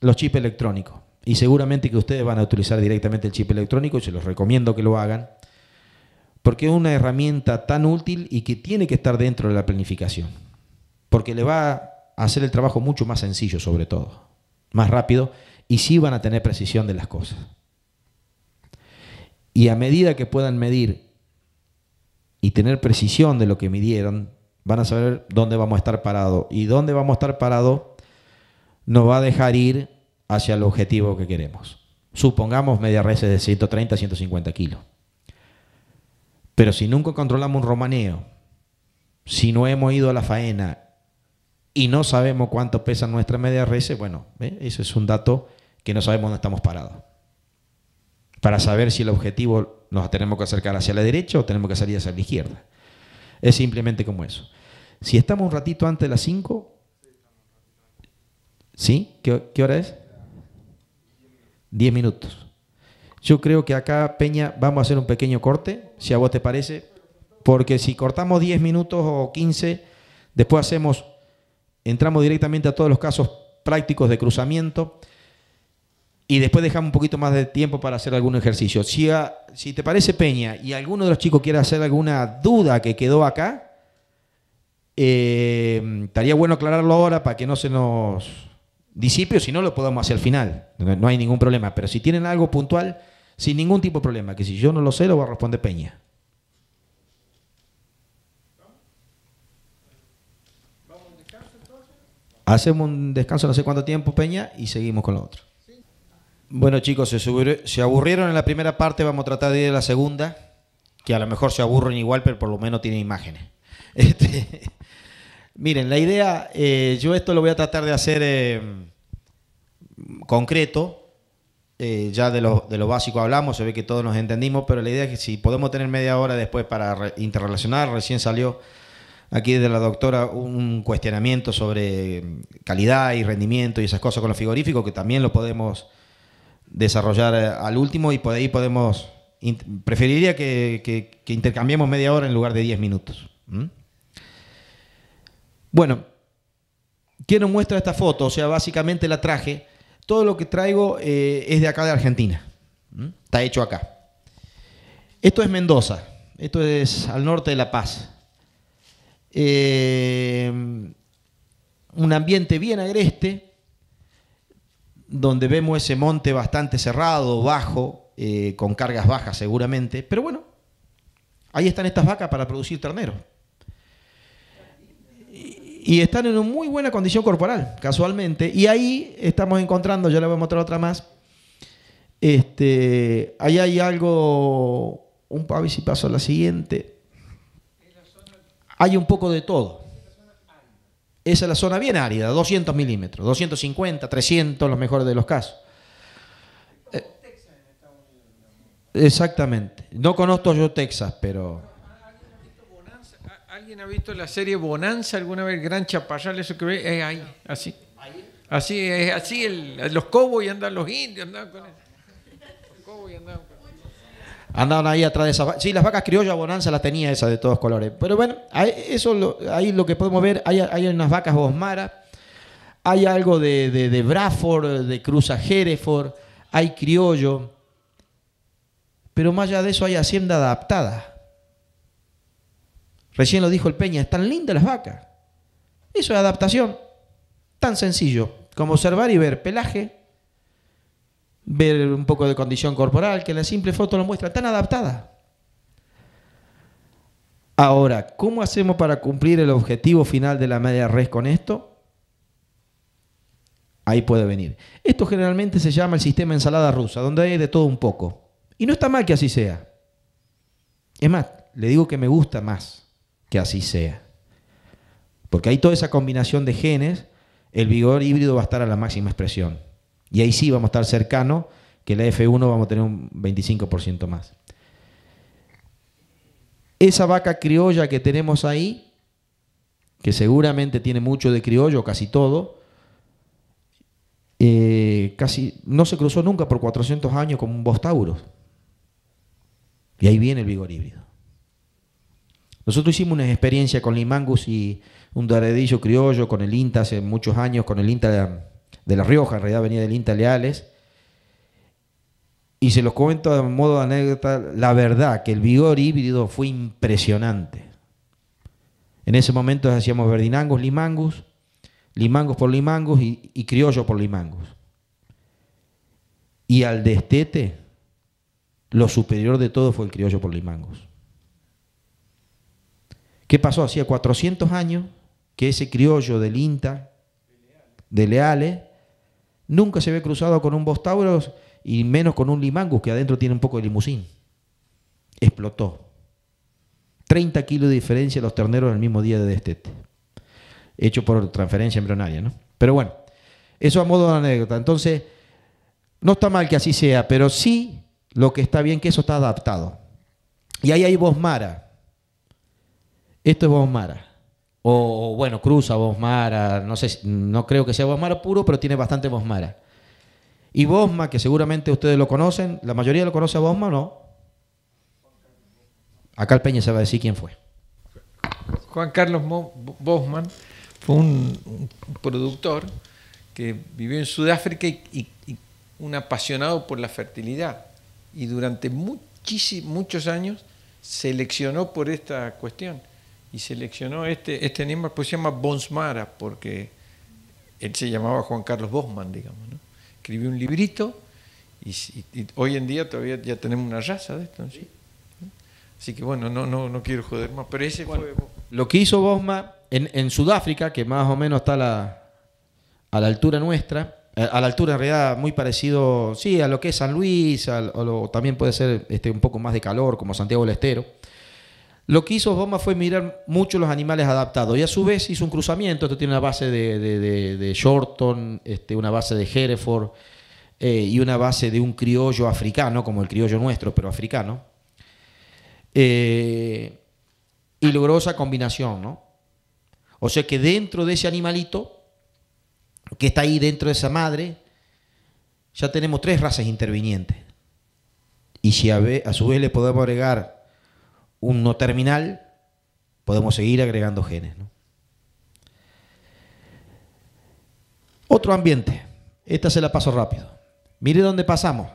los chips electrónicos. Y seguramente que ustedes van a utilizar directamente el chip electrónico y se los recomiendo que lo hagan, porque es una herramienta tan útil y que tiene que estar dentro de la planificación, porque le va a hacer el trabajo mucho más sencillo sobre todo, más rápido, y sí van a tener precisión de las cosas. Y a medida que puedan medir y tener precisión de lo que midieron, van a saber dónde vamos a estar parados. Y dónde vamos a estar parados nos va a dejar ir hacia el objetivo que queremos. Supongamos media reses de 130 150 kilos. Pero si nunca controlamos un romaneo, si no hemos ido a la faena y no sabemos cuánto pesa nuestra media reses, bueno, ese es un dato que no sabemos dónde estamos parados. Para saber si el objetivo nos tenemos que acercar hacia la derecha o tenemos que salir hacia la izquierda. Es simplemente como eso. Si estamos un ratito antes de las 5, ¿Sí? ¿Qué, hora es? Diez minutos. Yo creo que acá, Peña, vamos a hacer un pequeño corte, si a vos te parece, porque si cortamos diez minutos o quince, después hacemos, entramos directamente a todos los casos prácticos de cruzamiento y después dejamos un poquito más de tiempo para hacer algún ejercicio. Si, si te parece, Peña, y alguno de los chicos quiere hacer alguna duda que quedó acá, eh, estaría bueno aclararlo ahora para que no se nos discipio, si no lo podemos hacer al final, no hay ningún problema, pero si tienen algo puntual, sin ningún tipo de problema, que si yo no lo sé, lo va a responder Peña. Hacemos un descanso no sé cuánto tiempo, Peña, y seguimos con lo otro. Bueno, chicos, se, se aburrieron en la primera parte, vamos a tratar de ir a la segunda, que a lo mejor se aburren igual, pero por lo menos tienen imágenes. Este, Miren, la idea, eh, yo esto lo voy a tratar de hacer eh, concreto. Eh, ya de lo, básico hablamos, se ve que todos nos entendimos, pero la idea es que si podemos tener media hora después para interrelacionar, recién salió aquí de la doctora un cuestionamiento sobre calidad y rendimiento y esas cosas con los frigoríficos, que también lo podemos desarrollar al último y por ahí podemos, preferiría que, intercambiemos media hora en lugar de 10 minutos. Bueno, nos muestra esta foto, o sea, básicamente la traje. Todo lo que traigo eh, es de acá de Argentina. ¿Mm? Está hecho acá. Esto es Mendoza. Esto es al norte de La Paz. Eh, un ambiente bien agreste, donde vemos ese monte bastante cerrado, bajo, eh, con cargas bajas seguramente. Pero bueno, ahí están estas vacas para producir ternero y están en una muy buena condición corporal, casualmente. Y ahí estamos encontrando, yo le voy a mostrar otra más. Este, ahí hay algo, un a y si paso a la siguiente. Hay un poco de todo. Esa es la zona bien árida, 200 milímetros, 250, 300, los mejores de los casos. Eh, exactamente. No conozco yo Texas, pero... ¿Alguien ha visto la serie Bonanza alguna vez? Gran Chaparral, eso que ve, es ahí, así. Así así los cobos y andan los indios, andaban andaban ahí atrás de esas Sí, las vacas criollas Bonanza las tenía esa de todos colores. Pero bueno, eso ahí lo que podemos ver, hay, unas vacas Bosmara, hay algo de, de, de Cruz de Cruza hay criollo. Pero más allá de eso hay hacienda adaptada. Recién lo dijo el Peña, están lindas las vacas. Eso es adaptación. Tan sencillo como observar y ver pelaje, ver un poco de condición corporal, que en la simple foto lo muestra, tan adaptada. Ahora, ¿cómo hacemos para cumplir el objetivo final de la media res con esto? Ahí puede venir. Esto generalmente se llama el sistema ensalada rusa, donde hay de todo un poco. Y no está mal que así sea. Es más, le digo que me gusta más que así sea. Porque hay toda esa combinación de genes, el vigor híbrido va a estar a la máxima expresión. Y ahí sí vamos a estar cercano, que la F1 vamos a tener un 25% más. Esa vaca criolla que tenemos ahí, que seguramente tiene mucho de criollo, casi todo, eh, casi no se cruzó nunca por 400 años con un bostauro. Y ahí viene el vigor híbrido. Nosotros hicimos una experiencia con Limangus y un daredillo criollo con el INTA hace muchos años, con el INTA de La Rioja, en realidad venía del INTA Leales. Y se los cuento de modo anécdota, la verdad que el vigor híbrido fue impresionante. En ese momento hacíamos verdinangos, limangus, limangos por limangos y, criollo por limangos, Y al destete, lo superior de todo fue el criollo por limangos. ¿Qué pasó? Hacía 400 años que ese criollo de linta, de Leales, nunca se ve cruzado con un Bostauros y menos con un Limangus, que adentro tiene un poco de limusín. Explotó. 30 kilos de diferencia los terneros el mismo día de destete. Hecho por transferencia embrionaria, ¿no? Pero bueno, eso a modo de anécdota. Entonces, no está mal que así sea, pero sí lo que está bien que eso está adaptado. Y ahí hay voz Mara esto es Bosmara O, bueno, cruza Bosmara, no sé, no creo que sea Bosmara puro, pero tiene bastante Bosmara. Y Bosma, que seguramente ustedes lo conocen, la mayoría lo conoce a Bosma, ¿no? Acá el Peña se va a decir quién fue. Juan Carlos Bosman fue un, productor que vivió en Sudáfrica y, un apasionado por la fertilidad. Y durante muchísimos, muchos años seleccionó por esta cuestión y seleccionó este, este animal pues se llama Bonsmara, porque él se llamaba Juan Carlos Bosman, digamos. ¿no? Escribió un librito y, hoy en día todavía ya tenemos una raza de esto. ¿sí? Así que bueno, no, no, no quiero joder más, pero ese fue... Lo que hizo Bosman en, en, Sudáfrica, que más o menos está a la, a la altura nuestra, eh, a la altura en realidad muy parecido, sí, a lo que es San Luis, o también puede ser este, un poco más de calor, como Santiago del Estero. Lo que hizo Obama fue mirar mucho los animales adaptados y a su vez hizo un cruzamiento. Esto tiene una base de, de, Shorton, este, una base de Hereford eh, y una base de un criollo africano, como el criollo nuestro, pero africano. Eh, y logró esa combinación, ¿no? O sea que dentro de ese animalito, que está ahí dentro de esa madre, ya tenemos tres razas intervinientes. Y si a, a su vez le podemos agregar un no terminal, podemos seguir agregando genes. Otro ambiente. Esta se la paso rápido. Mire dónde pasamos.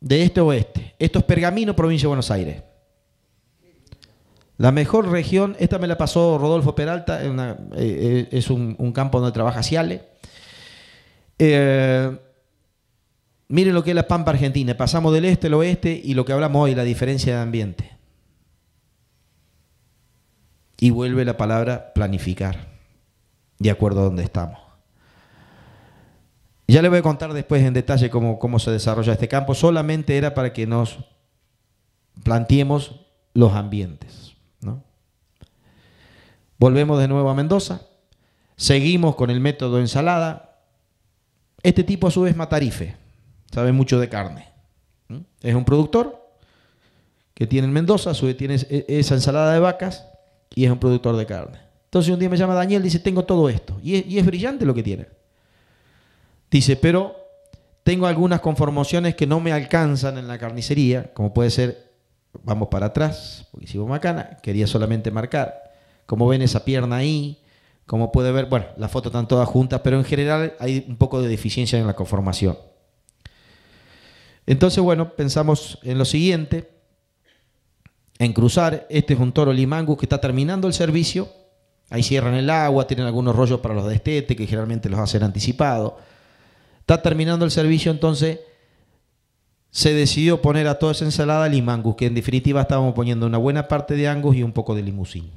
De este a oeste. Esto es Pergamino, provincia de Buenos Aires. La mejor región, esta me la pasó Rodolfo Peralta, eh, eh, es un, campo donde trabaja Ciale. Mire eh, miren lo que es la Pampa Argentina. Pasamos del este al oeste y lo que hablamos hoy, la diferencia de ambiente. Y vuelve la palabra planificar, de acuerdo a donde estamos. Ya le voy a contar después en detalle cómo, cómo se desarrolla este campo. Solamente era para que nos planteemos los ambientes. Volvemos de nuevo a Mendoza. Seguimos con el método ensalada. Este tipo a su vez matarife. Sabe mucho de carne. Es un productor que tiene en Mendoza, a su vez tiene esa ensalada de vacas y es un productor de carne. Entonces un día me llama Daniel, dice, tengo todo esto. Y es, y es brillante lo que tiene. Dice, pero tengo algunas conformaciones que no me alcanzan en la carnicería, como puede ser, vamos para atrás, porque hicimos macana, quería solamente marcar. Como ven esa pierna ahí, como puede ver, bueno, las fotos están todas juntas, pero en general hay un poco de deficiencia en la conformación. Entonces, bueno, pensamos en lo siguiente en cruzar. Este es un toro limangus que está terminando el servicio. Ahí cierran el agua, tienen algunos rollos para los destete que generalmente los hacen anticipado. Está terminando el servicio, entonces se decidió poner a toda esa ensalada limangus, que en definitiva estábamos poniendo una buena parte de angus y un poco de limusín.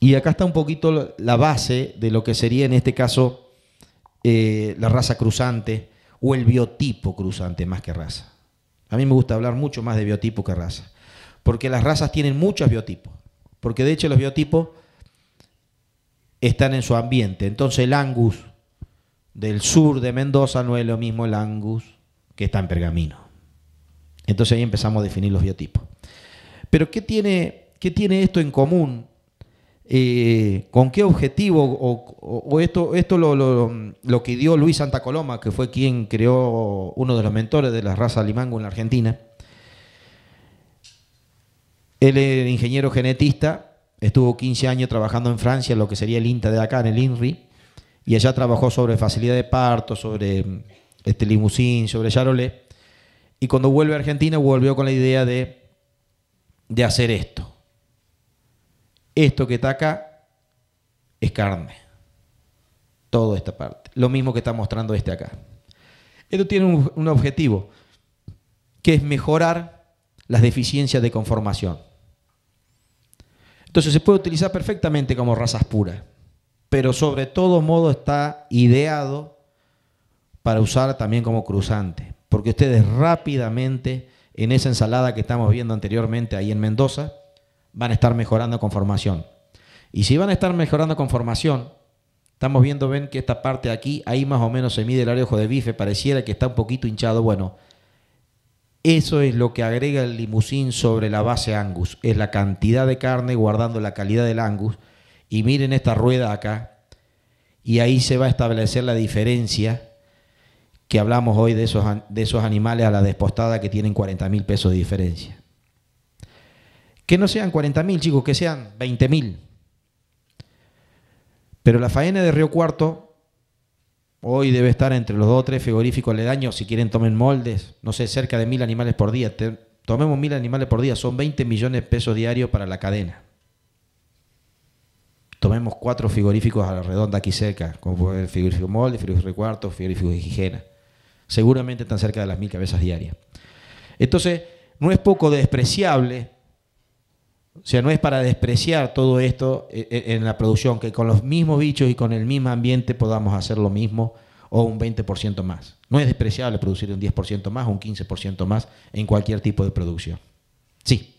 Y acá está un poquito la base de lo que sería en este caso eh, la raza cruzante o el biotipo cruzante más que raza. A mí me gusta hablar mucho más de biotipo que raza, porque las razas tienen muchos biotipos, porque de hecho los biotipos están en su ambiente. Entonces el angus del sur de Mendoza no es lo mismo el angus que está en Pergamino. Entonces ahí empezamos a definir los biotipos. Pero ¿qué tiene, qué tiene esto en común eh, ¿Con qué objetivo? O, esto, esto lo, lo, lo, que dio Luis Santa Coloma, que fue quien creó uno de los mentores de la raza limango en la Argentina. Él era ingeniero genetista, estuvo 15 años trabajando en Francia, en lo que sería el INTA de acá, en el INRI, y allá trabajó sobre facilidad de parto, sobre este limusín, sobre Charolais. Y cuando vuelve a Argentina, volvió con la idea de, de hacer esto esto que está acá es carne. Toda esta parte. Lo mismo que está mostrando este acá. Esto tiene un, un objetivo, que es mejorar las deficiencias de conformación. Entonces se puede utilizar perfectamente como razas puras, pero sobre todo modo está ideado para usar también como cruzante, porque ustedes rápidamente en esa ensalada que estamos viendo anteriormente ahí en Mendoza, van a estar mejorando con formación. Y si van a estar mejorando con formación, estamos viendo, ven que esta parte aquí, ahí más o menos se mide el área ojo de bife, pareciera que está un poquito hinchado. Bueno, eso es lo que agrega el limusín sobre la base Angus, es la cantidad de carne guardando la calidad del Angus. Y miren esta rueda acá, y ahí se va a establecer la diferencia que hablamos hoy de esos, de esos animales a la despostada que tienen 40 mil pesos de diferencia. Que no sean 40.000, chicos, que sean 20.000. Pero la faena de Río Cuarto hoy debe estar entre los 2 o 3 frigoríficos aledaños. Si quieren, tomen moldes, no sé, cerca de mil animales por día. tomemos mil animales por día, son 20 millones de pesos diarios para la cadena. Tomemos cuatro frigoríficos a la redonda aquí cerca, como el frigorífico molde, frigorífico cuarto, frigorífico de Higiena. Seguramente están cerca de las mil cabezas diarias. Entonces, no es poco despreciable o sea, no es para despreciar todo esto eh, eh, en la producción, que con los mismos bichos y con el mismo ambiente podamos hacer lo mismo o un 20% más. No es despreciable producir un 10% más o un 15% más en cualquier tipo de producción. Sí.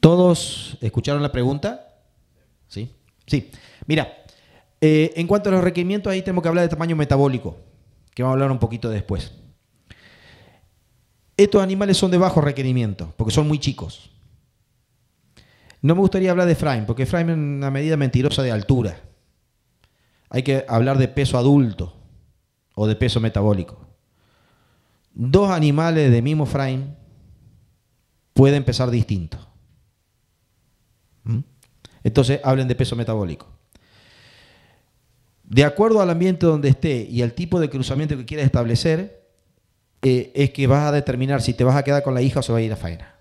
¿Todos escucharon la pregunta? Sí. Sí, mira, eh, en cuanto a los requerimientos, ahí tenemos que hablar de tamaño metabólico, que vamos a hablar un poquito después. Estos animales son de bajo requerimiento, porque son muy chicos. No me gustaría hablar de Frame, porque Frame es una medida mentirosa de altura. Hay que hablar de peso adulto o de peso metabólico. Dos animales de mismo Frame pueden pesar distintos. Entonces hablen de peso metabólico. De acuerdo al ambiente donde esté y al tipo de cruzamiento que quieras establecer, eh, es que vas a determinar si te vas a quedar con la hija o se va a ir a faena.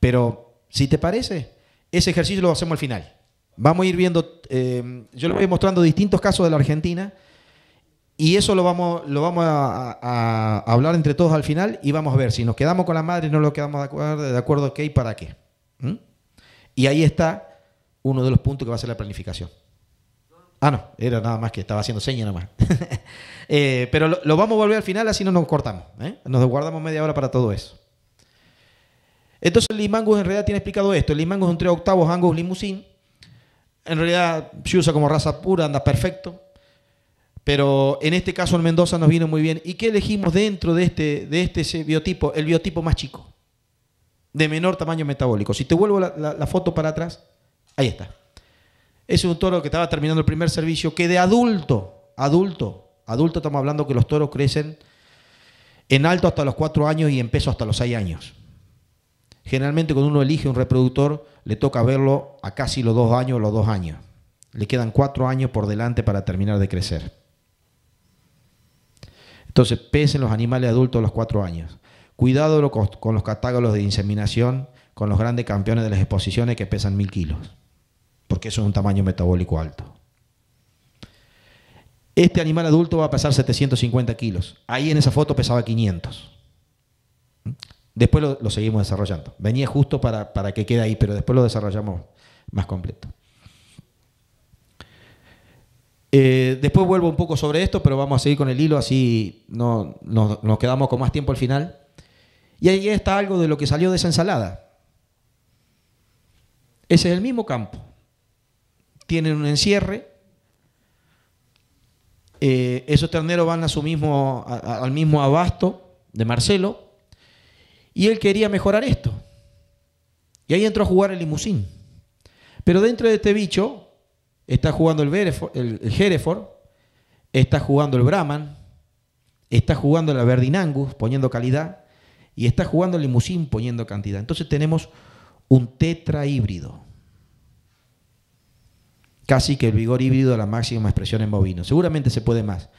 Pero si te parece, ese ejercicio lo hacemos al final. Vamos a ir viendo, eh, yo les voy mostrando distintos casos de la Argentina y eso lo vamos, lo vamos a, hablar entre todos al final y vamos a ver si nos quedamos con la madre, no lo quedamos de acuerdo, de acuerdo qué y para qué. ¿Mm? Y ahí está uno de los puntos que va a ser la planificación. Ah, no, era nada más que estaba haciendo seña nada más. Eh, pero lo, vamos a volver al final, así no nos cortamos. ¿eh? Nos guardamos media hora para todo eso. Entonces, el Limangus en realidad tiene explicado esto. El Limangus es un 3 octavos Angus Limousine. En realidad se usa como raza pura, anda perfecto. Pero en este caso el Mendoza nos vino muy bien. ¿Y qué elegimos dentro de este, de este biotipo? El biotipo más chico, de menor tamaño metabólico. Si te vuelvo la foto para atrás, Ahí está. Es un toro que estaba terminando el primer servicio, que de adulto, adulto, adulto estamos hablando que los toros crecen en alto hasta los 4 años y en peso hasta los 6 años. Generalmente cuando uno elige un reproductor le toca verlo a casi los 2 años o los dos años. Le quedan 4 años por delante para terminar de crecer. Entonces pesen los animales adultos a los 4 años. Cuidado con los catálogos de inseminación, con los grandes campeones de las exposiciones que pesan mil kilos porque eso es un tamaño metabólico alto. Este animal adulto va a pesar 750 kilos. Ahí en esa foto pesaba 500. Después lo, seguimos desarrollando. Venía justo para, que quede ahí, pero después lo desarrollamos más completo. Eh, después vuelvo un poco sobre esto, pero vamos a seguir con el hilo, así no, nos quedamos con más tiempo al final. Y ahí está algo de lo que salió de esa ensalada. Ese es el mismo campo tienen un encierre. Eh, esos terneros van a su mismo, al mismo abasto de Marcelo. Y él quería mejorar esto. Y ahí entró a jugar el limusín. Pero dentro de este bicho está jugando el, Hereford, está jugando el Brahman, está jugando la Verdinangus poniendo calidad y está jugando el limusín poniendo cantidad. Entonces tenemos un tetra híbrido casi que el vigor híbrido a la máxima expresión en bovino. Seguramente se puede más,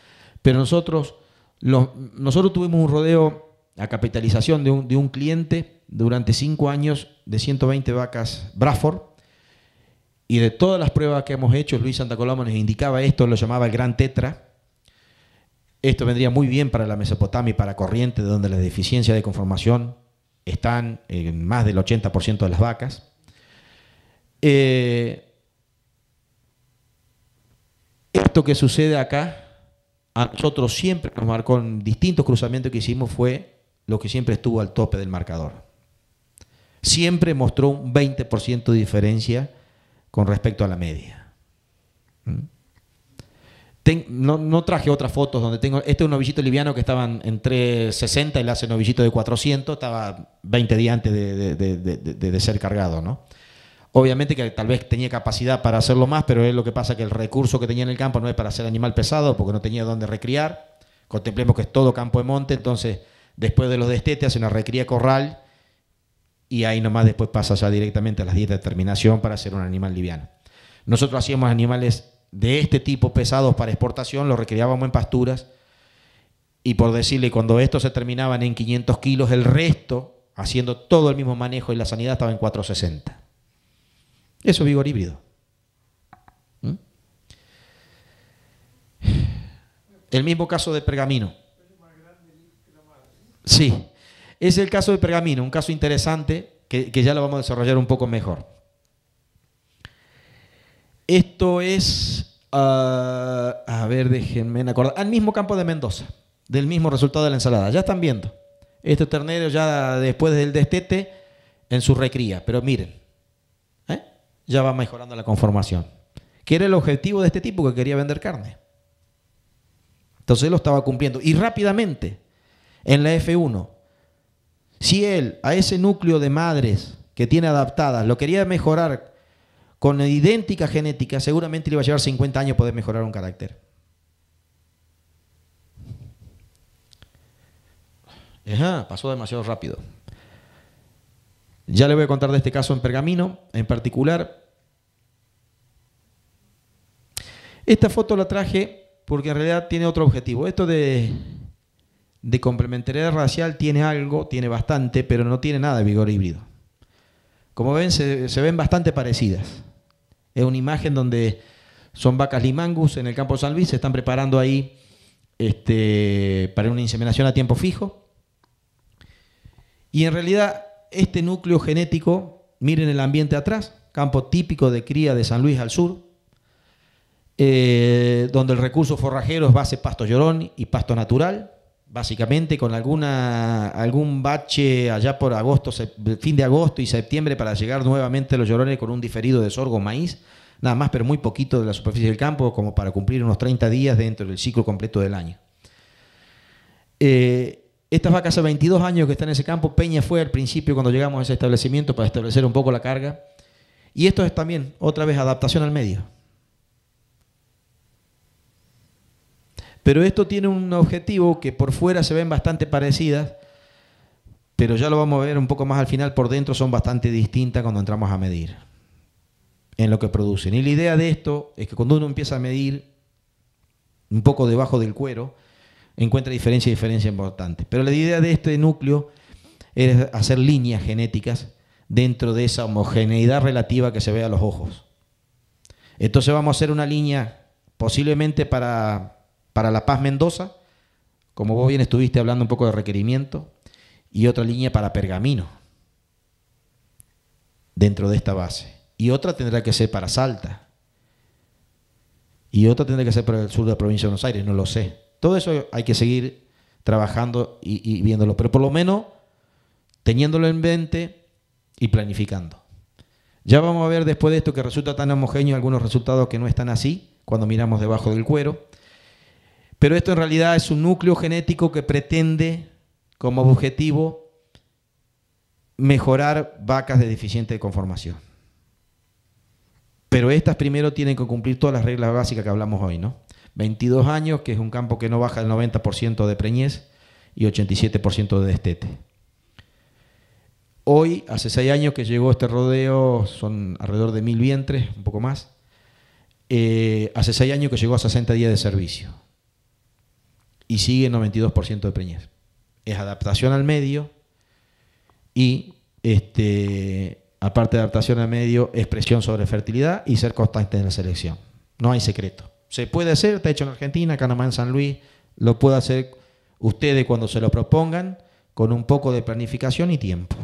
pero nosotros, nosotros tuvimos un rodeo a capitalización de un, cliente durante cinco años de 120 vacas Braford Y de todas las pruebas que hemos hecho, Luis Santa Coloma nos indicaba esto, lo llamaba el gran tetra. Esto vendría muy bien para la Mesopotamia y para Corrientes, donde las deficiencias de conformación están en más del 80% de las vacas. Eh, que sucede acá, a nosotros siempre nos marcó en distintos cruzamientos que hicimos, fue lo que siempre estuvo al tope del marcador. Siempre mostró un 20% de diferencia con respecto a la media. ¿Mm? no, traje otras fotos donde tengo. Este es un novillito liviano que estaban entre 60 y le hace novillito de 400, estaba 20 días antes de, de ser cargado, ¿no? Obviamente que tal vez tenía capacidad para hacerlo más, pero es lo que pasa que el recurso que tenía en el campo no es para hacer animal pesado, porque no tenía dónde recriar. Contemplemos que es todo campo de monte, entonces después de los destetes hace una recría corral y ahí nomás después pasa ya directamente a las dietas de terminación para hacer un animal liviano. Nosotros hacíamos animales de este tipo pesados para exportación, los recriábamos en pasturas y por decirle, cuando estos se terminaban en 500 kilos, el resto, haciendo todo el mismo manejo y la sanidad, estaba en 460. Eso es vigor híbrido. ¿Mm? El mismo caso de pergamino. Sí, es el caso de pergamino, un caso interesante que, ya lo vamos a desarrollar un poco mejor. Esto es, ah, a ver, déjenme acordar, al mismo campo de Mendoza, del mismo resultado de la ensalada. Ya están viendo, este ternero ya después del destete en su recría, pero miren, ya va mejorando la conformación. Que era el objetivo de este tipo que quería vender carne. Entonces él lo estaba cumpliendo. Y rápidamente, en la F1, si él a ese núcleo de madres que tiene adaptadas lo quería mejorar con idéntica genética, seguramente le iba a llevar 50 años poder mejorar un carácter. pasó demasiado rápido. Ya le voy a contar de este caso en pergamino, en particular. Esta foto la traje porque en realidad tiene otro objetivo. Esto de, complementariedad racial tiene algo, tiene bastante, pero no tiene nada de vigor híbrido. Como ven, se, ven bastante parecidas. Es una imagen donde son vacas limangus en el campo San Luis, se están preparando ahí este, para una inseminación a tiempo fijo. Y en realidad este núcleo genético, miren el ambiente atrás, campo típico de cría de San Luis al sur, eh, donde el recurso forrajero es base pasto llorón y pasto natural, básicamente con alguna, algún bache allá por agosto, fin de agosto y septiembre para llegar nuevamente a los llorones con un diferido de sorgo maíz, nada más, pero muy poquito de la superficie del campo, como para cumplir unos 30 días dentro del ciclo completo del año. Eh, estas vacas hace 22 años que está en ese campo. Peña fue al principio cuando llegamos a ese establecimiento para establecer un poco la carga. Y esto es también, otra vez, adaptación al medio. Pero esto tiene un objetivo que por fuera se ven bastante parecidas, pero ya lo vamos a ver un poco más al final, por dentro son bastante distintas cuando entramos a medir en lo que producen. Y la idea de esto es que cuando uno empieza a medir un poco debajo del cuero, encuentra diferencia y diferencia importante. Pero la idea de este núcleo es hacer líneas genéticas dentro de esa homogeneidad relativa que se ve a los ojos. Entonces vamos a hacer una línea posiblemente para, para La Paz Mendoza, como vos bien estuviste hablando un poco de requerimiento, y otra línea para Pergamino dentro de esta base. Y otra tendrá que ser para Salta. Y otra tendrá que ser para el sur de la provincia de Buenos Aires, no lo sé. Todo eso hay que seguir trabajando y, viéndolo, pero por lo menos teniéndolo en mente y planificando. Ya vamos a ver después de esto que resulta tan homogéneo algunos resultados que no están así cuando miramos debajo del cuero. Pero esto en realidad es un núcleo genético que pretende como objetivo mejorar vacas de deficiente conformación. Pero estas primero tienen que cumplir todas las reglas básicas que hablamos hoy, ¿no? 22 años, que es un campo que no baja el 90% de preñez y 87% de destete. Hoy, hace 6 años que llegó este rodeo, son alrededor de mil vientres, un poco más. Eh, hace 6 años que llegó a 60 días de servicio y sigue 92% de preñez. Es adaptación al medio y, este, aparte de adaptación al medio, es presión sobre fertilidad y ser constante en la selección. No hay secreto. Se puede hacer, está hecho en Argentina, canamán en San Luis, lo puede hacer ustedes cuando se lo propongan, con un poco de planificación y tiempo.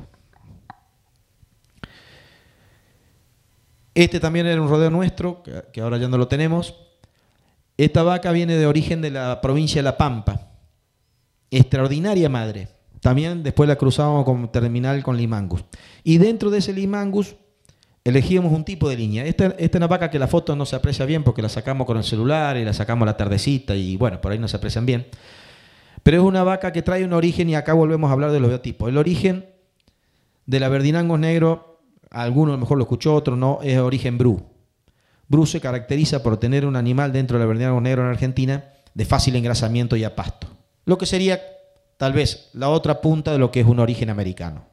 Este también era un rodeo nuestro, que ahora ya no lo tenemos. Esta vaca viene de origen de la provincia de La Pampa. Extraordinaria madre. También después la cruzábamos con terminal con Limangus. Y dentro de ese Limangus elegíamos un tipo de línea. Esta, es una vaca que la foto no se aprecia bien porque la sacamos con el celular y la sacamos a la tardecita y bueno, por ahí no se aprecian bien. Pero es una vaca que trae un origen y acá volvemos a hablar de los biotipos. El origen de la verdinango negro, alguno mejor lo escuchó, otro no, es origen Bru. Bru se caracteriza por tener un animal dentro de la verdinango negro en Argentina de fácil engrasamiento y a pasto. Lo que sería tal vez la otra punta de lo que es un origen americano.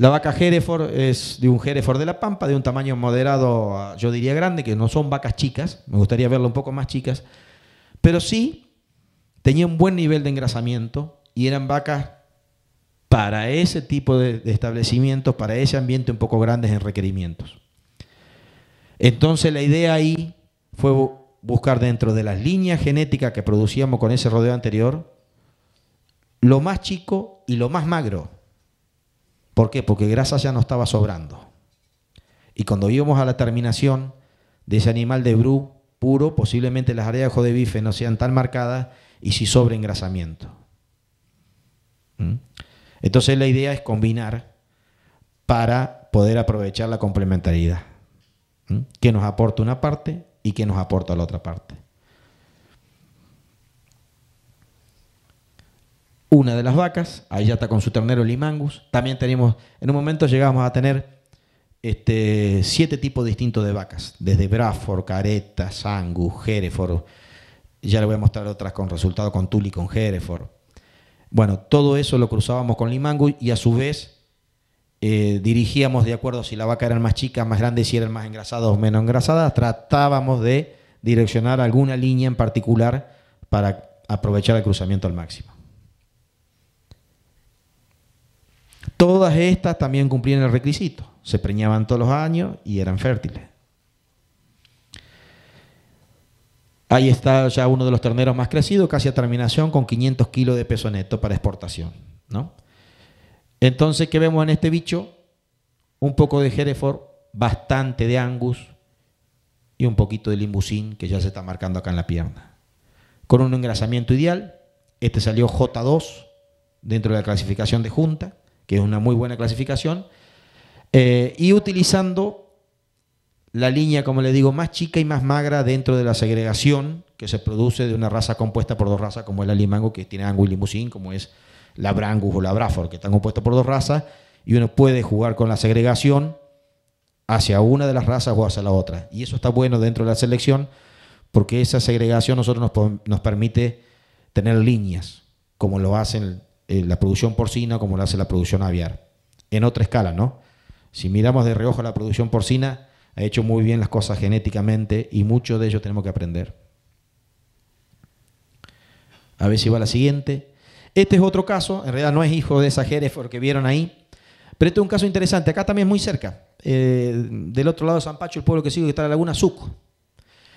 La vaca Hereford es de un Hereford de la Pampa, de un tamaño moderado, yo diría grande, que no son vacas chicas, me gustaría verlo un poco más chicas, pero sí tenía un buen nivel de engrasamiento y eran vacas para ese tipo de, de establecimientos, para ese ambiente un poco grandes en requerimientos. Entonces la idea ahí fue buscar dentro de las líneas genéticas que producíamos con ese rodeo anterior, lo más chico y lo más magro ¿Por qué? Porque grasa ya no estaba sobrando. Y cuando íbamos a la terminación de ese animal de bru puro, posiblemente las áreas de ojo bife no sean tan marcadas y si sobre engrasamiento. ¿Mm? Entonces la idea es combinar para poder aprovechar la complementariedad, ¿Mm? que nos aporta una parte y que nos aporta la otra parte. una de las vacas, ahí ya está con su ternero Limangus. También tenemos, en un momento llegamos a tener este, siete tipos distintos de vacas, desde Braford, Careta, Sangus, Hereford. Ya le voy a mostrar otras con resultado con Tuli, con Hereford. Bueno, todo eso lo cruzábamos con Limangus y a su vez eh, dirigíamos de acuerdo si la vaca era más chica, más grande, si era más engrasada o menos engrasada, Tratábamos de direccionar alguna línea en particular para aprovechar el cruzamiento al máximo. Todas estas también cumplían el requisito. Se preñaban todos los años y eran fértiles. Ahí está ya uno de los terneros más crecidos, casi a terminación, con 500 kilos de peso neto para exportación. Entonces, ¿qué vemos en este bicho? Un poco de Hereford, bastante de Angus y un poquito de limbusín, que ya se está marcando acá en la pierna. Con un engrasamiento ideal, este salió J2 dentro de la clasificación de junta que es una muy buena clasificación, eh, y utilizando la línea, como le digo, más chica y más magra dentro de la segregación que se produce de una raza compuesta por dos razas, como es la limango, que tiene ángulo y limusín, como es la brangus o la brafor, que están compuestos por dos razas, y uno puede jugar con la segregación hacia una de las razas o hacia la otra. Y eso está bueno dentro de la selección, porque esa segregación nosotros nos permite tener líneas, como lo hacen eh, la producción porcina como la hace la producción aviar. En otra escala, ¿no? Si miramos de reojo la producción porcina, ha hecho muy bien las cosas genéticamente y mucho de ello tenemos que aprender. A ver si va la siguiente. Este es otro caso, en realidad no es hijo de esa Hereford que vieron ahí, pero este es un caso interesante, acá también muy cerca, eh, del otro lado de San Pacho, el pueblo que sigue, que está la laguna Suco.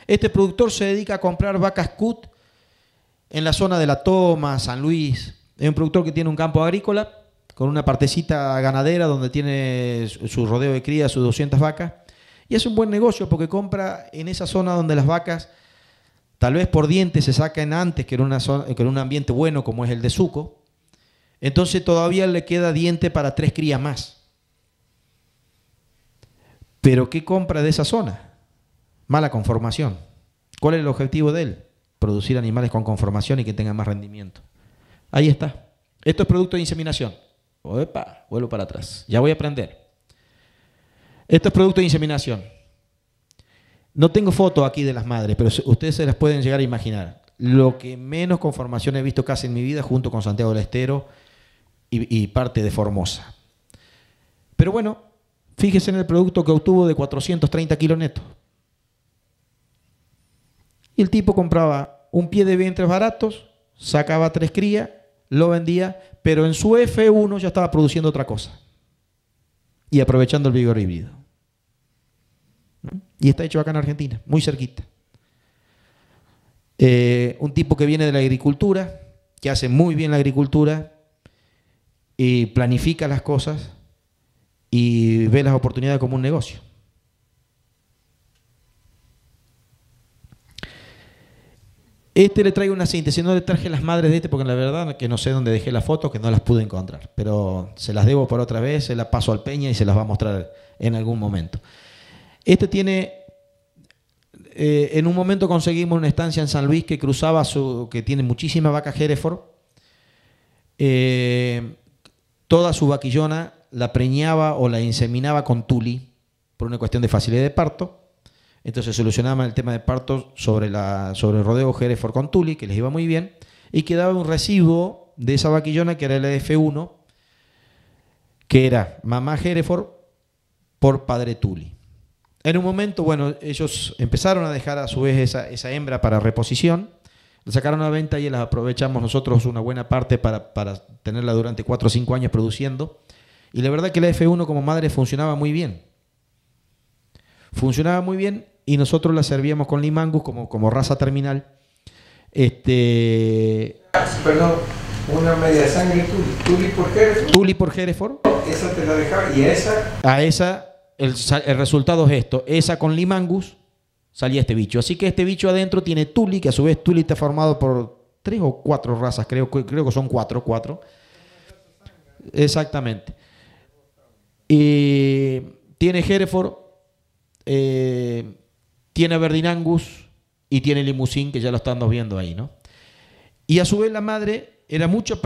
Este productor se dedica a comprar vacas cut en la zona de La Toma, San Luis, es un productor que tiene un campo agrícola con una partecita ganadera donde tiene su rodeo de cría, sus 200 vacas. Y es un buen negocio porque compra en esa zona donde las vacas tal vez por dientes se sacan antes que en, que en un ambiente bueno como es el de Suco. Entonces todavía le queda diente para tres crías más. Pero ¿qué compra de esa zona? Mala conformación. ¿Cuál es el objetivo de él? Producir animales con conformación y que tengan más rendimiento. Ahí está. Esto es producto de inseminación. Opa, vuelvo para atrás. Ya voy a aprender. Esto es producto de inseminación. No tengo foto aquí de las madres, pero ustedes se las pueden llegar a imaginar. Lo que menos conformación he visto casi en mi vida, junto con Santiago del Estero y, parte de Formosa. Pero bueno, fíjense en el producto que obtuvo de 430 kilos netos. Y el tipo compraba un pie de vientres baratos, sacaba tres crías lo vendía, pero en su F1 ya estaba produciendo otra cosa y aprovechando el vigor híbrido. Y está hecho acá en Argentina, muy cerquita. Eh, un tipo que viene de la agricultura, que hace muy bien la agricultura y planifica las cosas y ve las oportunidades como un negocio. Este le traigo una síntesis, no le traje las madres de este porque la verdad que no sé dónde dejé la foto, que no las pude encontrar, pero se las debo por otra vez, se las paso al Peña y se las va a mostrar en algún momento. Este tiene, eh, en un momento conseguimos una estancia en San Luis que cruzaba su, que tiene muchísima vaca Hereford, eh, toda su vaquillona la preñaba o la inseminaba con tuli por una cuestión de facilidad de parto entonces solucionaban el tema de partos sobre, el rodeo con Tuli que les iba muy bien, y quedaba un residuo de esa vaquillona que era la e F1, que era mamá Hereford por padre Tuli. En un momento, bueno, ellos empezaron a dejar a su vez esa, hembra para reposición, la sacaron a venta y las aprovechamos nosotros una buena parte para, para tenerla durante 4 o 5 años produciendo. Y la verdad que la e F1 como madre funcionaba muy bien. Funcionaba muy bien y nosotros la servíamos con limangus como, como raza terminal. Este... Perdón, una media sangre tuli. ¿Tuli por Hereford? Tuli por Hereford. Esa te la dejaba y a esa... A esa, el, resultado es esto. Esa con limangus salía este bicho. Así que este bicho adentro tiene tuli, que a su vez tuli está formado por tres o cuatro razas, creo, creo que son cuatro, cuatro. Exactamente. Y tiene Hereford... Eh, tiene Aberdeen Angus y tiene Limousin, que ya lo estamos viendo ahí, ¿no? Y a su vez la madre era mucho,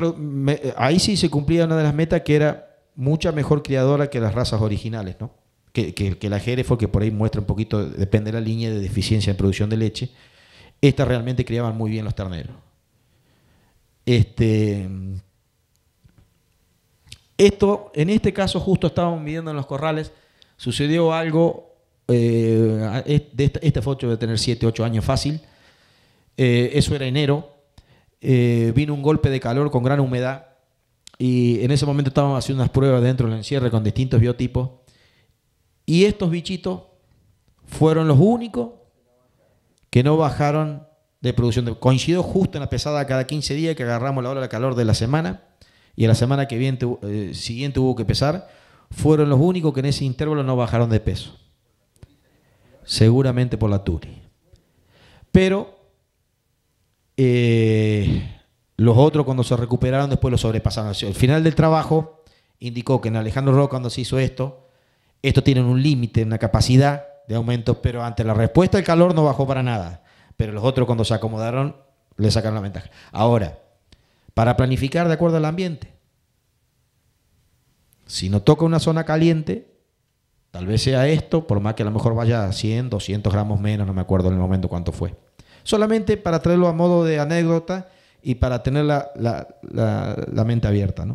ahí sí se cumplía una de las metas que era mucha mejor criadora que las razas originales, ¿no? Que, la Jerefo, que por ahí muestra un poquito, depende de la línea de deficiencia en producción de leche, estas realmente criaban muy bien los terneros. Este, esto, en este caso justo estábamos midiendo en los corrales, sucedió algo eh, esta, foto debe tener 7, 8 años fácil. Eh, eso era enero. Eh, vino un golpe de calor con gran humedad. Y en ese momento estábamos haciendo unas pruebas dentro del encierre con distintos biotipos. Y estos bichitos fueron los únicos que no bajaron de producción. coincidió justo en la pesada cada 15 días que agarramos la hora de calor de la semana. Y en la semana que viene, eh, siguiente hubo que pesar. Fueron los únicos que en ese intervalo no bajaron de peso seguramente por la Turi. Pero eh, los otros cuando se recuperaron después lo sobrepasaron. Al final del trabajo indicó que en Alejandro Roca cuando se hizo esto, esto tienen un límite, una capacidad de aumento, pero ante la respuesta el calor no bajó para nada. Pero los otros cuando se acomodaron le sacaron la ventaja. Ahora, para planificar de acuerdo al ambiente, si no toca una zona caliente, Tal vez sea esto, por más que a lo mejor vaya a 100, 200 gramos menos, no me acuerdo en el momento cuánto fue. Solamente para traerlo a modo de anécdota y para tener la, mente abierta,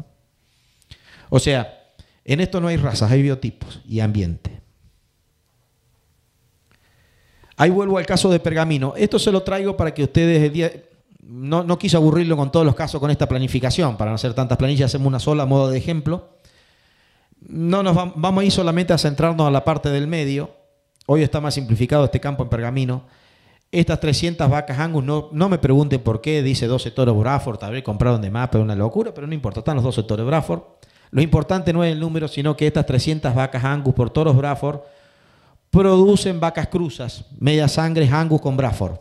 O sea, en esto no hay razas, hay biotipos y ambiente. Ahí vuelvo al caso de Pergamino. Esto se lo traigo para que ustedes... No, no quise aburrirlo con todos los casos con esta planificación. Para no hacer tantas planillas, hacemos una sola a modo de ejemplo. No nos vamos a ir solamente a centrarnos a la parte del medio. Hoy está más simplificado este campo en pergamino. Estas 300 vacas Angus, no, no me pregunten por qué, dice 12 toros Braford. tal vez compraron de más, pero una locura, pero no importa, están los 12 toros Braford. Lo importante no es el número, sino que estas 300 vacas Angus por toros Braford producen vacas cruzas, media sangre Angus con Braford.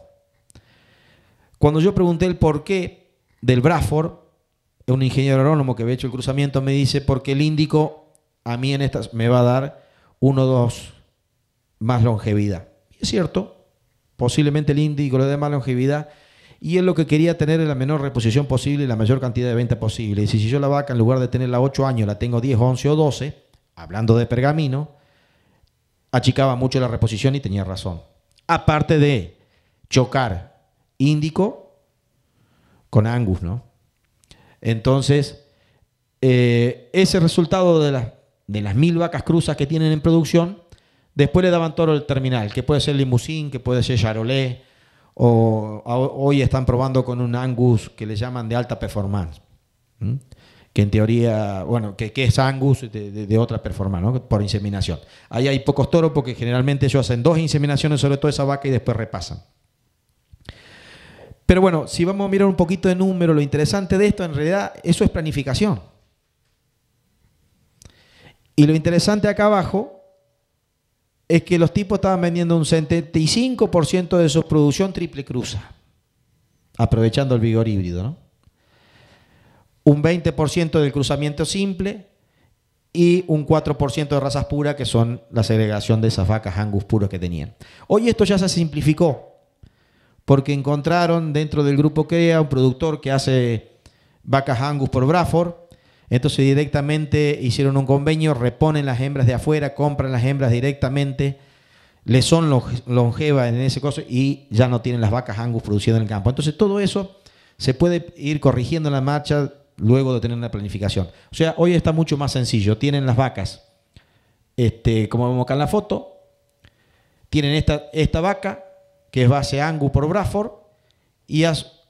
Cuando yo pregunté el porqué del Bradford, un ingeniero agrónomo que había hecho el cruzamiento me dice, porque el índico a mí en estas me va a dar uno o dos más longevidad. es cierto, posiblemente el índico le dé más longevidad y es lo que quería tener en la menor reposición posible y la mayor cantidad de venta posible. Y si, yo la vaca en lugar de tenerla 8 años la tengo 10, 11 o 12, hablando de pergamino, achicaba mucho la reposición y tenía razón. Aparte de chocar índico con Angus, ¿no? Entonces, eh, ese resultado de la de las mil vacas cruzas que tienen en producción, después le daban toro el terminal, que puede ser limusín, que puede ser charolais, o hoy están probando con un angus que le llaman de alta performance, que en teoría, bueno, que, es angus de, otra performance, por inseminación. Ahí hay pocos toros porque generalmente ellos hacen dos inseminaciones sobre toda esa vaca y después repasan. Pero bueno, si vamos a mirar un poquito de número, lo interesante de esto en realidad, eso es planificación. Y lo interesante acá abajo es que los tipos estaban vendiendo un 75% de su producción triple cruza, aprovechando el vigor híbrido, ¿no? Un 20% del cruzamiento simple y un 4% de razas puras, que son la segregación de esas vacas angus puras que tenían. Hoy esto ya se simplificó, porque encontraron dentro del grupo CREA un productor que hace vacas angus por Braford. Entonces directamente hicieron un convenio, reponen las hembras de afuera, compran las hembras directamente, le son longevas en ese caso y ya no tienen las vacas angus producidas en el campo. Entonces todo eso se puede ir corrigiendo en la marcha luego de tener una planificación. O sea, hoy está mucho más sencillo. Tienen las vacas, este, como vemos acá en la foto, tienen esta, esta vaca que es base Angus por braford, y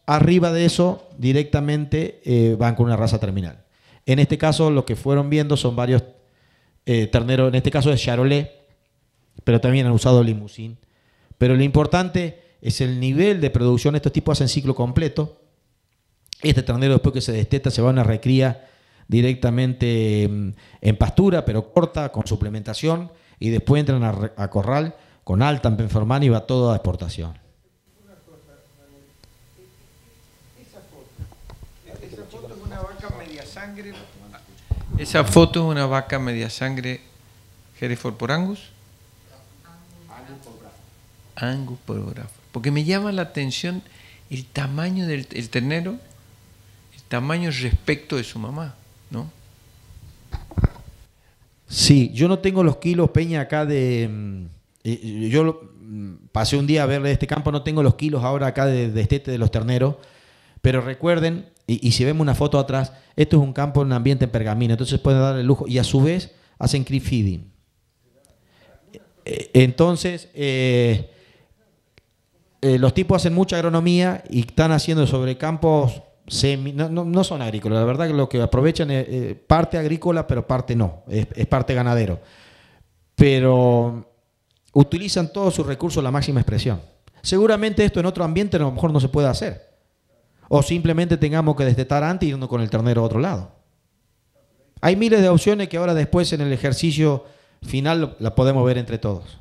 arriba de eso directamente eh, van con una raza terminal. En este caso, lo que fueron viendo son varios eh, terneros, en este caso es Charolais, pero también han usado limusín. Pero lo importante es el nivel de producción. Estos tipos hacen ciclo completo. Este ternero, después que se desteta, se va a una recría directamente mm, en pastura, pero corta, con suplementación, y después entran a, corral con alta performance y va todo a exportación. ¿Esa foto es una vaca media sangre Hereford por Angus? Angus por Angus Porque me llama la atención el tamaño del ternero, el tamaño respecto de su mamá, ¿no? Sí, yo no tengo los kilos, Peña, acá de... Mm, eh, yo mm, pasé un día a verle este campo, no tengo los kilos ahora acá de, de este, de los terneros. Pero recuerden, y, si vemos una foto atrás, esto es un campo en un ambiente en pergamino, entonces pueden darle lujo y a su vez hacen creep eh, feeding. Entonces, eh, eh, los tipos hacen mucha agronomía y están haciendo sobre campos semi, no, son agrícolas, la verdad que lo que aprovechan es parte agrícola, pero parte no, es, es parte ganadero. Pero utilizan todos sus recursos a la máxima expresión. Seguramente esto en otro ambiente a lo mejor no se puede hacer o simplemente tengamos que destetar antes y irnos con el ternero a otro lado. Hay miles de opciones que ahora después en el ejercicio final la podemos ver entre todos.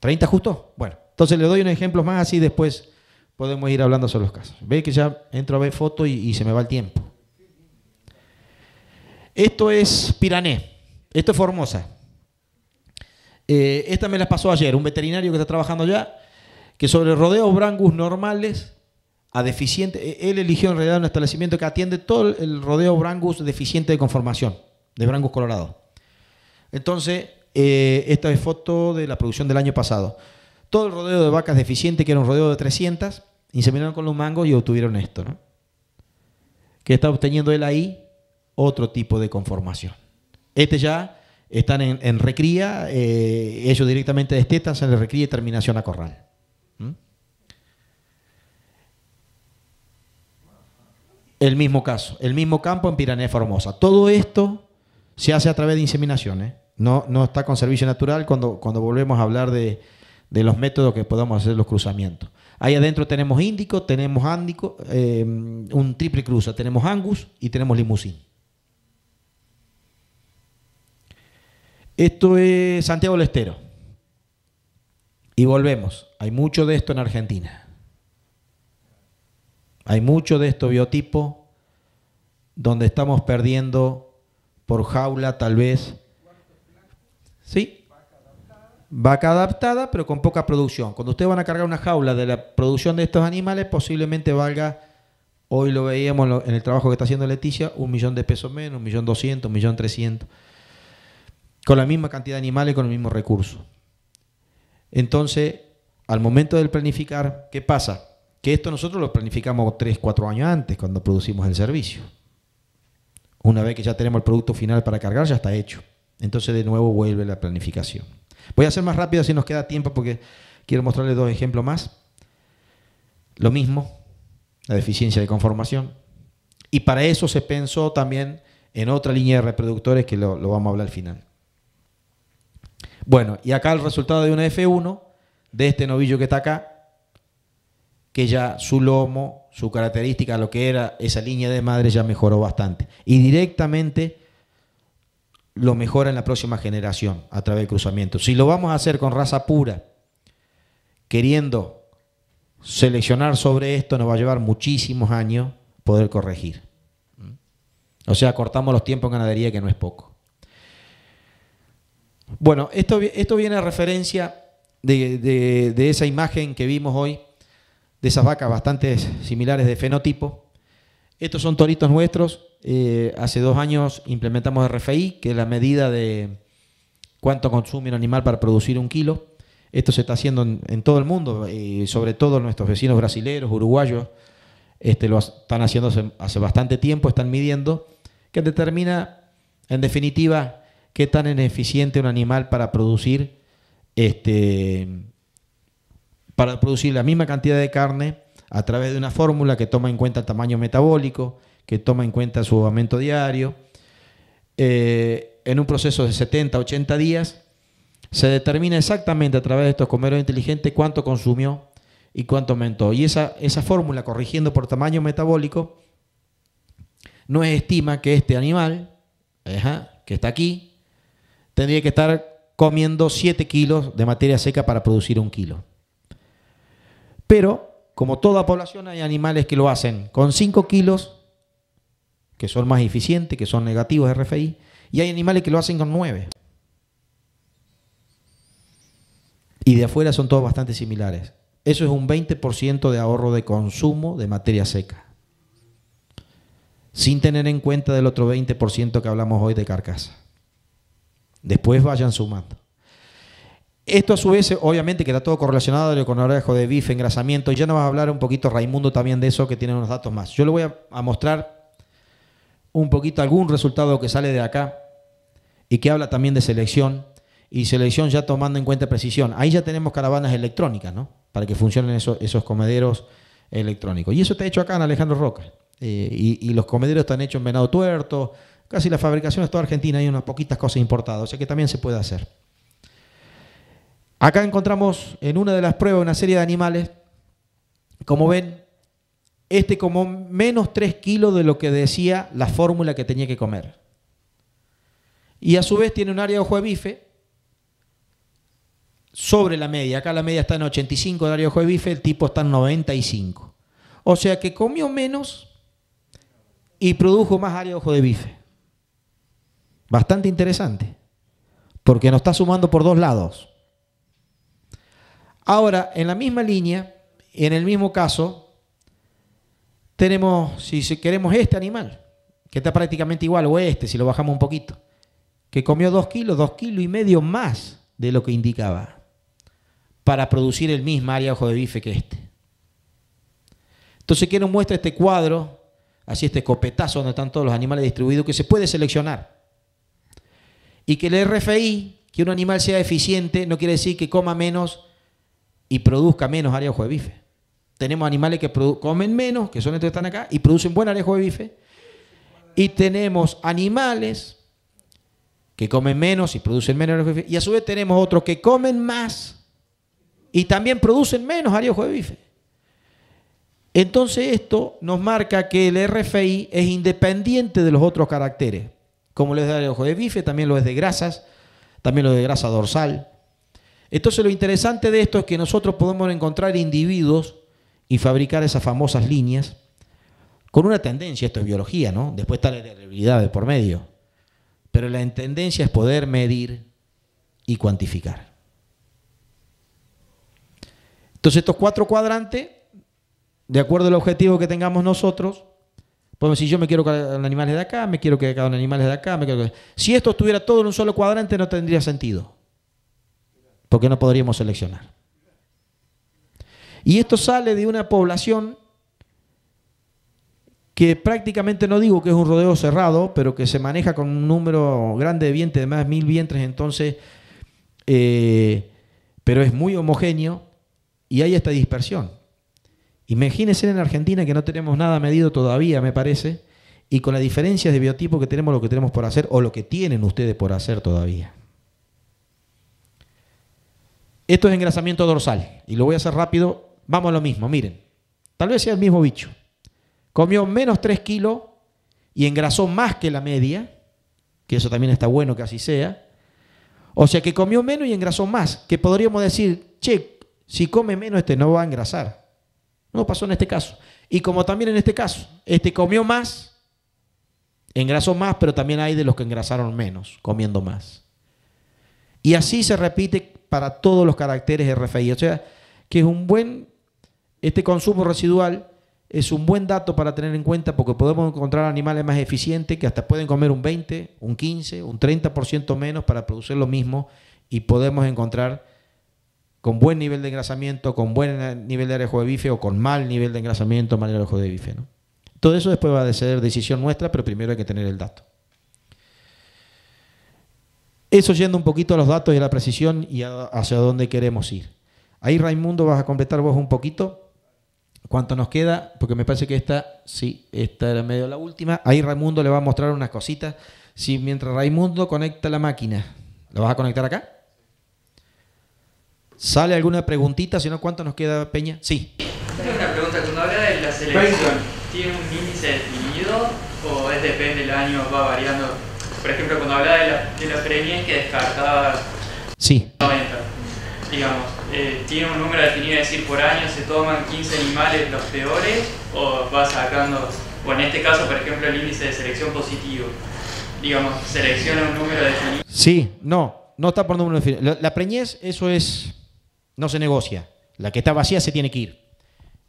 ¿30 justo? Bueno, entonces le doy un ejemplo más así después podemos ir hablando sobre los casos. Ve que ya entro a ver foto y, se me va el tiempo. Esto es Pirané, esto es Formosa. Eh, esta me la pasó ayer, un veterinario que está trabajando ya que sobre rodeos brangus normales a deficiente. E-, él eligió en realidad un establecimiento que atiende todo el rodeo Brangus deficiente de conformación, de Brangus Colorado. Entonces, eh, esta es foto de la producción del año pasado. Todo el rodeo de vacas deficiente, que era un rodeo de 300, inseminaron con los mangos y obtuvieron esto. ¿no? Que está obteniendo él ahí otro tipo de conformación. Este ya están en, recría, eh, ellos directamente destetan, se les recría y terminación a corral. El mismo caso, el mismo campo en Pirané Formosa. Todo esto se hace a través de inseminaciones. ¿eh? No, no está con servicio natural cuando, cuando volvemos a hablar de, los métodos que podamos hacer los cruzamientos. Ahí adentro tenemos índico, tenemos ándico, eh, un triple cruza, tenemos angus y tenemos limusín. Esto es Santiago del Estero. Y volvemos. Hay mucho de esto en Argentina. Hay mucho de estos biotipos donde estamos perdiendo por jaula tal vez. ¿Sí? Vaca adaptada, pero con poca producción. Cuando ustedes van a cargar una jaula de la producción de estos animales, posiblemente valga, hoy lo veíamos en el trabajo que está haciendo Leticia, un millón de pesos menos, un millón doscientos, un millón trescientos. Con la misma cantidad de animales, con el mismo recurso. Entonces, al momento del planificar, ¿qué pasa? Que esto nosotros lo planificamos 3, 4 años antes cuando producimos el servicio. Una vez que ya tenemos el producto final para cargar, ya está hecho. Entonces de nuevo vuelve la planificación. Voy a hacer más rápido si nos queda tiempo porque quiero mostrarles dos ejemplos más. Lo mismo, la deficiencia de conformación. Y para eso se pensó también en otra línea de reproductores que lo, lo vamos a hablar al final. Bueno, y acá el resultado de una F1, de este novillo que está acá, que ya su lomo, su característica, lo que era esa línea de madre ya mejoró bastante. Y directamente lo mejora en la próxima generación a través del cruzamiento. Si lo vamos a hacer con raza pura, queriendo seleccionar sobre esto, nos va a llevar muchísimos años poder corregir. O sea, cortamos los tiempos en ganadería, que no es poco. Bueno, esto, esto viene a referencia de esa imagen que vimos hoy de esas vacas bastante similares de fenotipo. Estos son toritos nuestros. Eh, hace dos años implementamos RFI, que es la medida de cuánto consume un animal para producir un kilo. Esto se está haciendo en, todo el mundo, eh, sobre todo nuestros vecinos brasileños, uruguayos, este, lo están haciendo hace, bastante tiempo, están midiendo, que determina, en definitiva, qué tan ineficiente un animal para producir este, para producir la misma cantidad de carne a través de una fórmula que toma en cuenta el tamaño metabólico, que toma en cuenta su aumento diario. Eh, en un proceso de 70, 80 días, se determina exactamente a través de estos comeros inteligentes cuánto consumió y cuánto aumentó. Y esa, fórmula, corrigiendo por tamaño metabólico, no estima que este animal, que está aquí, tendría que estar comiendo 7 kilos de materia seca para producir un kilo. Pero, como toda población, hay animales que lo hacen con 5 kilos, que son más eficientes, que son negativos RFI, y hay animales que lo hacen con 9. Y de afuera son todos bastante similares. Eso es un 20% de ahorro de consumo de materia seca. Sin tener en cuenta del otro 20% que hablamos hoy de carcasa. Después vayan sumando. Esto a su vez, obviamente, que todo correlacionado con el orejo de bife, engrasamiento, y ya nos va a hablar un poquito Raimundo también de eso, que tiene unos datos más. Yo le voy a, mostrar un poquito algún resultado que sale de acá y que habla también de selección, y selección ya tomando en cuenta precisión. Ahí ya tenemos caravanas electrónicas, ¿no? Para que funcionen esos, comederos electrónicos. Y eso está hecho acá en Alejandro Roca. Eh, y, y, los comederos están hechos en Venado Tuerto, casi la fabricación es toda argentina, hay unas poquitas cosas importadas, o sea que también se puede hacer. Acá encontramos en una de las pruebas una serie de animales. Como ven, este como menos 3 kilos de lo que decía la fórmula que tenía que comer. Y a su vez tiene un área de ojo de bife sobre la media. Acá la media está en 85 de área de ojo de bife, el tipo está en 95. O sea que comió menos y produjo más área de ojo de bife. Bastante interesante, porque nos está sumando por dos lados. Ahora, en la misma línea, en el mismo caso, tenemos, si queremos este animal, que está prácticamente igual, o este, si lo bajamos un poquito, que comió 2 kilos, 2 kilos y medio más de lo que indicaba, para producir el mismo área de ojo de bife que este. Entonces, quiero nos muestra este cuadro? Así este copetazo donde están todos los animales distribuidos, que se puede seleccionar. Y que el RFI, que un animal sea eficiente, no quiere decir que coma menos y produzca menos área de bife. Tenemos animales que comen menos, que son estos que están acá, y producen buen área de bife. Y tenemos animales que comen menos y producen menos área de bife. Y a su vez tenemos otros que comen más y también producen menos área de bife. Entonces esto nos marca que el RFI es independiente de los otros caracteres, como lo es de areojo de bife, también lo es de grasas, también lo de grasa dorsal, entonces lo interesante de esto es que nosotros podemos encontrar individuos y fabricar esas famosas líneas con una tendencia, esto es biología, ¿no? Después está la debilidad de por medio. Pero la tendencia es poder medir y cuantificar. Entonces estos cuatro cuadrantes, de acuerdo al objetivo que tengamos nosotros, podemos decir yo me quiero que animales de acá, me quiero que hagan animales de acá, me quiero que... Si esto estuviera todo en un solo cuadrante no tendría sentido porque no podríamos seleccionar. Y esto sale de una población que prácticamente no digo que es un rodeo cerrado, pero que se maneja con un número grande de vientres, de más de mil vientres, entonces, eh, pero es muy homogéneo y hay esta dispersión. Imagínense en Argentina que no tenemos nada medido todavía, me parece, y con las diferencias de biotipo que tenemos, lo que tenemos por hacer o lo que tienen ustedes por hacer todavía. Esto es engrasamiento dorsal. Y lo voy a hacer rápido. Vamos a lo mismo, miren. Tal vez sea el mismo bicho. Comió menos 3 kilos y engrasó más que la media, que eso también está bueno que así sea. O sea que comió menos y engrasó más, que podríamos decir, che, si come menos este no va a engrasar. No pasó en este caso. Y como también en este caso, este comió más, engrasó más, pero también hay de los que engrasaron menos, comiendo más. Y así se repite para todos los caracteres RFI. O sea, que es un buen, este consumo residual es un buen dato para tener en cuenta porque podemos encontrar animales más eficientes que hasta pueden comer un 20, un 15, un 30% menos para producir lo mismo y podemos encontrar con buen nivel de engrasamiento, con buen nivel de arejo de bife o con mal nivel de engrasamiento, mal arejo de bife. Todo eso después va a ser decisión nuestra, pero primero hay que tener el dato. Eso yendo un poquito a los datos y a la precisión y hacia dónde queremos ir. Ahí, Raimundo, vas a completar vos un poquito. ¿Cuánto nos queda? Porque me parece que esta, sí, esta era medio la última. Ahí Raimundo le va a mostrar unas cositas. Si mientras Raimundo conecta la máquina, lo vas a conectar acá? ¿Sale alguna preguntita? Si no, ¿cuánto nos queda, Peña? Sí. Tengo una pregunta. Cuando de la selección, ¿tiene un índice definido o es depende del año, va variando? Por ejemplo, cuando hablaba de la, preñez que descartaba... sí. Digamos, eh, ¿tiene un número definido? Es decir, por año se toman 15 animales los peores o va sacando, o en este caso, por ejemplo, el índice de selección positivo. Digamos, selecciona un número definido. Sí, no, no está por número definido. la preñez, eso es, no se negocia. La que está vacía se tiene que ir.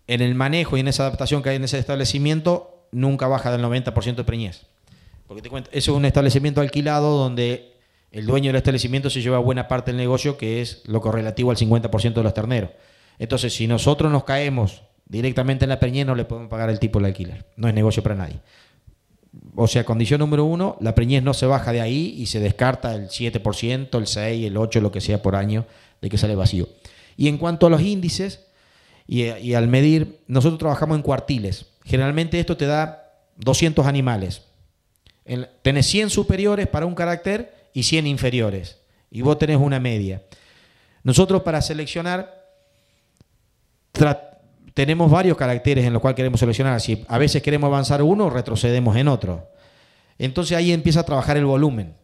En el manejo y en esa adaptación que hay en ese establecimiento, nunca baja del 90% de preñez. Porque te cuento, es un establecimiento alquilado donde el dueño del establecimiento se lleva buena parte del negocio, que es lo correlativo al 50% de los terneros. Entonces, si nosotros nos caemos directamente en la preñez, no le podemos pagar el tipo de alquiler. No es negocio para nadie. O sea, condición número uno, la preñez no se baja de ahí y se descarta el 7%, el 6, el 8, lo que sea por año de que sale vacío. Y en cuanto a los índices y, y al medir, nosotros trabajamos en cuartiles. Generalmente esto te da 200 animales en, tenés 100 superiores para un carácter y 100 inferiores. Y vos tenés una media. Nosotros para seleccionar tenemos varios caracteres en los cuales queremos seleccionar. Si a veces queremos avanzar uno, retrocedemos en otro. Entonces ahí empieza a trabajar el volumen.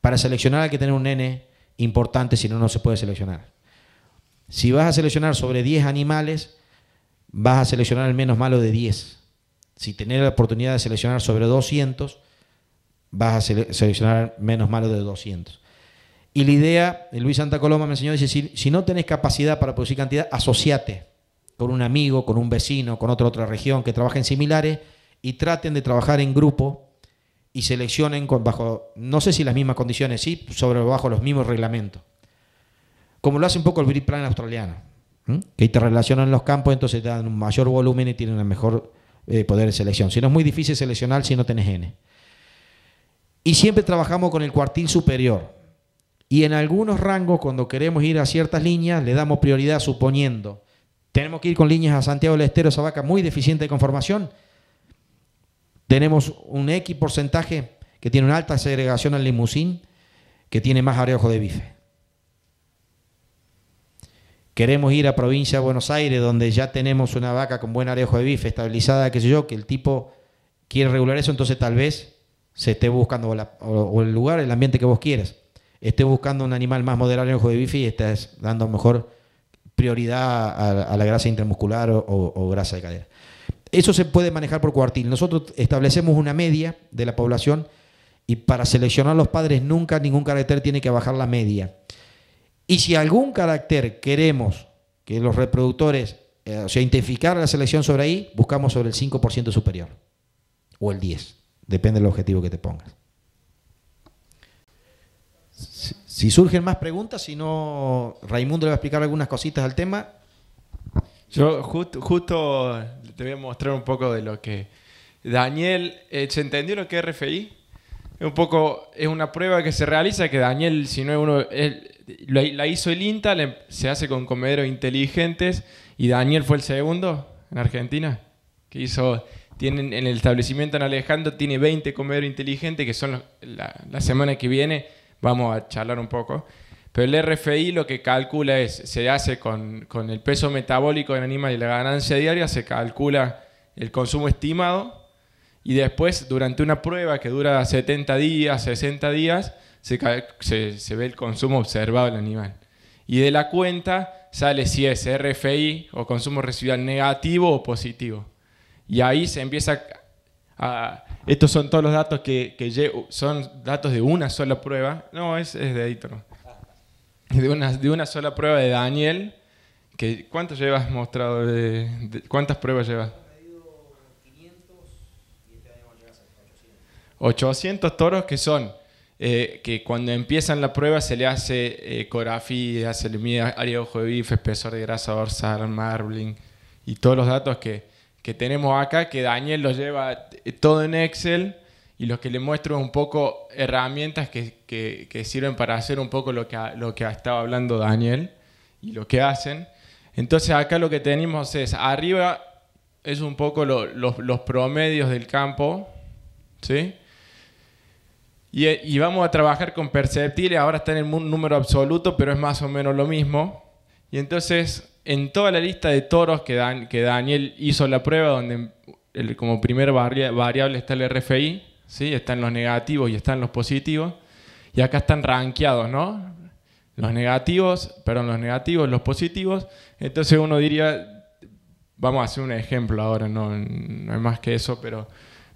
Para seleccionar hay que tener un N importante, si no, no se puede seleccionar. Si vas a seleccionar sobre 10 animales, vas a seleccionar el menos malo de 10. Si tenés la oportunidad de seleccionar sobre 200, vas a seleccionar menos malo de 200. Y la idea, Luis Santa Coloma me enseñó, dice, si, si no tenés capacidad para producir cantidad, asociate con un amigo, con un vecino, con otra otra región que trabajen similares y traten de trabajar en grupo y seleccionen bajo, no sé si las mismas condiciones, sí, sobre bajo los mismos reglamentos. Como lo hace un poco el Brit Plan australiano, que te relacionan los campos, entonces te dan un mayor volumen y tienen la mejor eh, poder de selección. Si no es muy difícil seleccionar si no tenés N. Y siempre trabajamos con el cuartil superior. Y en algunos rangos, cuando queremos ir a ciertas líneas, le damos prioridad suponiendo. Tenemos que ir con líneas a Santiago del Estero, vaca muy deficiente de conformación. Tenemos un X porcentaje que tiene una alta segregación al limusín, que tiene más areojo de bife queremos ir a provincia de Buenos Aires, donde ya tenemos una vaca con buen arejo de bife estabilizada, qué sé yo, que el tipo quiere regular eso, entonces tal vez se esté buscando o, el lugar, el ambiente que vos quieras, esté buscando un animal más moderado en arejo de bife y estés dando mejor prioridad a, la grasa intramuscular o, o grasa de cadera. Eso se puede manejar por cuartil. Nosotros establecemos una media de la población y para seleccionar los padres nunca ningún carácter tiene que bajar la media. Y si algún carácter queremos que los reproductores, eh, o sea, identificar la selección sobre ahí, buscamos sobre el 5% superior o el 10, depende del objetivo que te pongas. Si, surgen más preguntas, si no, Raimundo le va a explicar algunas cositas al tema. Yo justo, justo te voy a mostrar un poco de lo que... Daniel, eh, ¿se entendió lo que es RFI? Es un poco, es una prueba que se realiza que Daniel, si no es uno, la, hizo el INTA, se hace con comederos inteligentes y Daniel fue el segundo en Argentina, que hizo, tienen en el establecimiento en Alejandro tiene 20 comederos inteligentes que son la, semana que viene, vamos a charlar un poco. Pero el RFI lo que calcula es, se hace con, con, el peso metabólico del animal y la ganancia diaria, se calcula el consumo estimado y después durante una prueba que dura 70 días, 60 días, se, ve el consumo observado del animal. Y de la cuenta sale si es RFI o consumo residual negativo o positivo. Y ahí se empieza a... Estos son todos los datos que, que son datos de una sola prueba. No, es, de Editor. De una, de una sola prueba de Daniel. Que, ¿Cuántas llevas mostrado? ¿Cuántas pruebas llevas? 800 este toros que son eh, que cuando empiezan la prueba se le hace eh, ecografía, se le mide área ojo de bife, espesor de grasa dorsal, marbling y todos los datos que, que tenemos acá, que Daniel los lleva eh, todo en Excel y los que le muestro es un poco herramientas que, que, sirven para hacer un poco lo que, lo que estaba hablando Daniel y lo que hacen. Entonces acá lo que tenemos es, arriba es un poco los, los promedios del campo, ¿sí? Y, vamos a trabajar con perceptiles, ahora está en el número absoluto, pero es más o menos lo mismo. Y entonces, en toda la lista de toros que, Daniel hizo la prueba, donde como primer variable está el RFI, ¿sí? están los negativos y están los positivos, y acá están ranqueados ¿no? Los negativos, perdón, los negativos, los positivos. Entonces uno diría, vamos a hacer un ejemplo ahora, no, no es más que eso, pero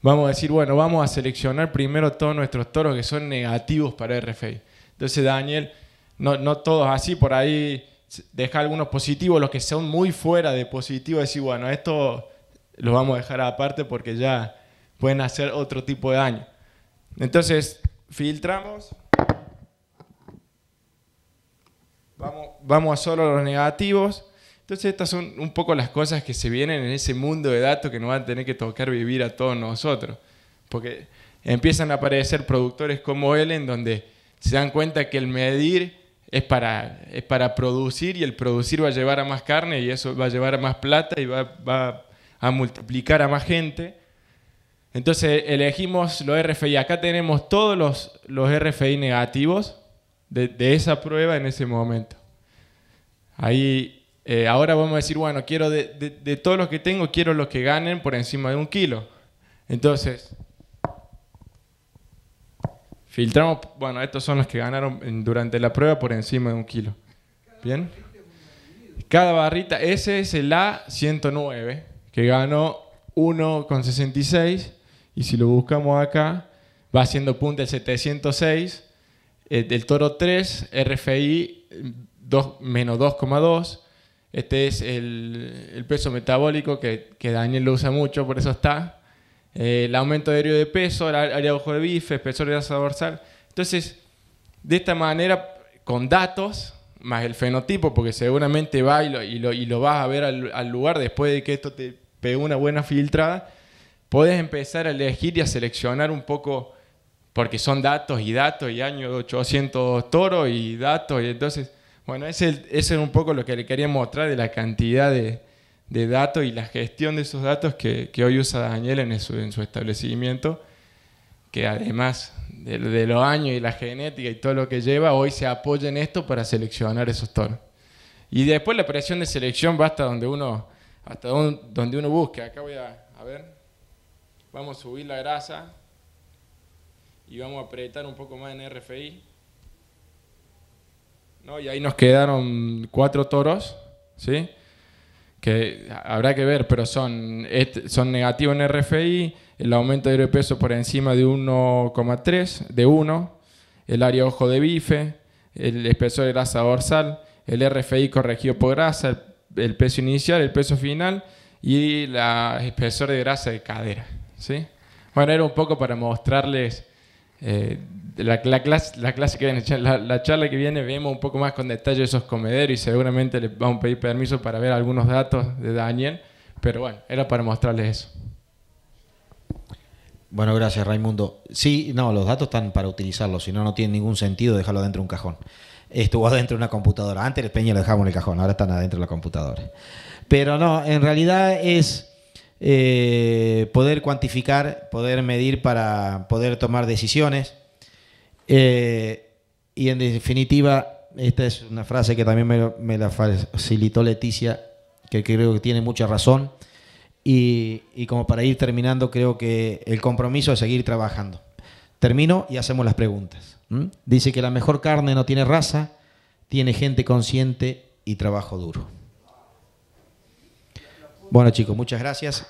vamos a decir, bueno, vamos a seleccionar primero todos nuestros toros que son negativos para RFI. Entonces, Daniel, no, todos así, por ahí deja algunos positivos, los que son muy fuera de positivo, decir, bueno, esto lo vamos a dejar aparte porque ya pueden hacer otro tipo de daño. Entonces, filtramos. Vamos, vamos a solo los negativos. Entonces estas son un poco las cosas que se vienen en ese mundo de datos que nos van a tener que tocar vivir a todos nosotros. Porque empiezan a aparecer productores como él en donde se dan cuenta que el medir es para, para producir y el producir va a llevar a más carne y eso va a llevar a más plata y va, a multiplicar a más gente. Entonces elegimos los RFI. Acá tenemos todos los, los RFI negativos de, de esa prueba en ese momento. Ahí eh, ahora vamos a decir, bueno, quiero de, todos los que tengo, quiero los que ganen por encima de un kilo. Entonces, filtramos, bueno, estos son los que ganaron durante la prueba por encima de un kilo. ¿Bien? Cada barrita, ese es el A109, que ganó 1,66. Y si lo buscamos acá, va haciendo punta el 706, eh, el, toro 3, RFI 2, menos 2,2 este es el, peso metabólico que, Daniel lo usa mucho, por eso está. Eh, el aumento de aéreo de peso, el área de ojo de bife, espesor de grasa dorsal. Entonces, de esta manera, con datos, más el fenotipo, porque seguramente va y lo, vas a ver al, lugar después de que esto te pegue una buena filtrada, puedes empezar a elegir y a seleccionar un poco, porque son datos y datos y año 800 toros y datos, y entonces bueno, ese, es un poco lo que le quería mostrar de la cantidad de, datos y la gestión de esos datos que, hoy usa Daniel en su, establecimiento, que además de, los años y la genética y todo lo que lleva, hoy se apoya en esto para seleccionar esos toros. Y después la operación de selección va hasta donde uno, hasta donde uno busque. Acá voy a ver, vamos a subir la grasa y vamos a apretar un poco más en RFI. ¿no? Y ahí nos quedaron cuatro toros, ¿sí? Que habrá que ver, pero son, son negativos en RFI, el aumento de peso por encima de 1,3, de 1, el área ojo de bife, el espesor de grasa dorsal, el RFI corregido por grasa, el, peso inicial, el peso final y la espesor de grasa de cadera, ¿sí? Bueno, era un poco para mostrarles... Eh, la, la, clase, la clase que viene, la, la, charla que viene, vemos un poco más con detalle esos comederos y seguramente les vamos a pedir permiso para ver algunos datos de Daniel, pero bueno, era para mostrarles eso. Bueno, gracias Raimundo. Sí, no, los datos están para utilizarlos, si no, no tiene ningún sentido dejarlo dentro de un cajón. Estuvo adentro de una computadora. Antes el Peña lo dejamos en el cajón, ahora están adentro de la computadora. Pero no, en realidad es... Eh, poder cuantificar, poder medir para poder tomar decisiones. Eh, y en definitiva, esta es una frase que también me, la facilitó Leticia, que creo que tiene mucha razón. Y, como para ir terminando, creo que el compromiso es seguir trabajando. Termino y hacemos las preguntas. Dice que la mejor carne no tiene raza, tiene gente consciente y trabajo duro. Bueno chicos, muchas gracias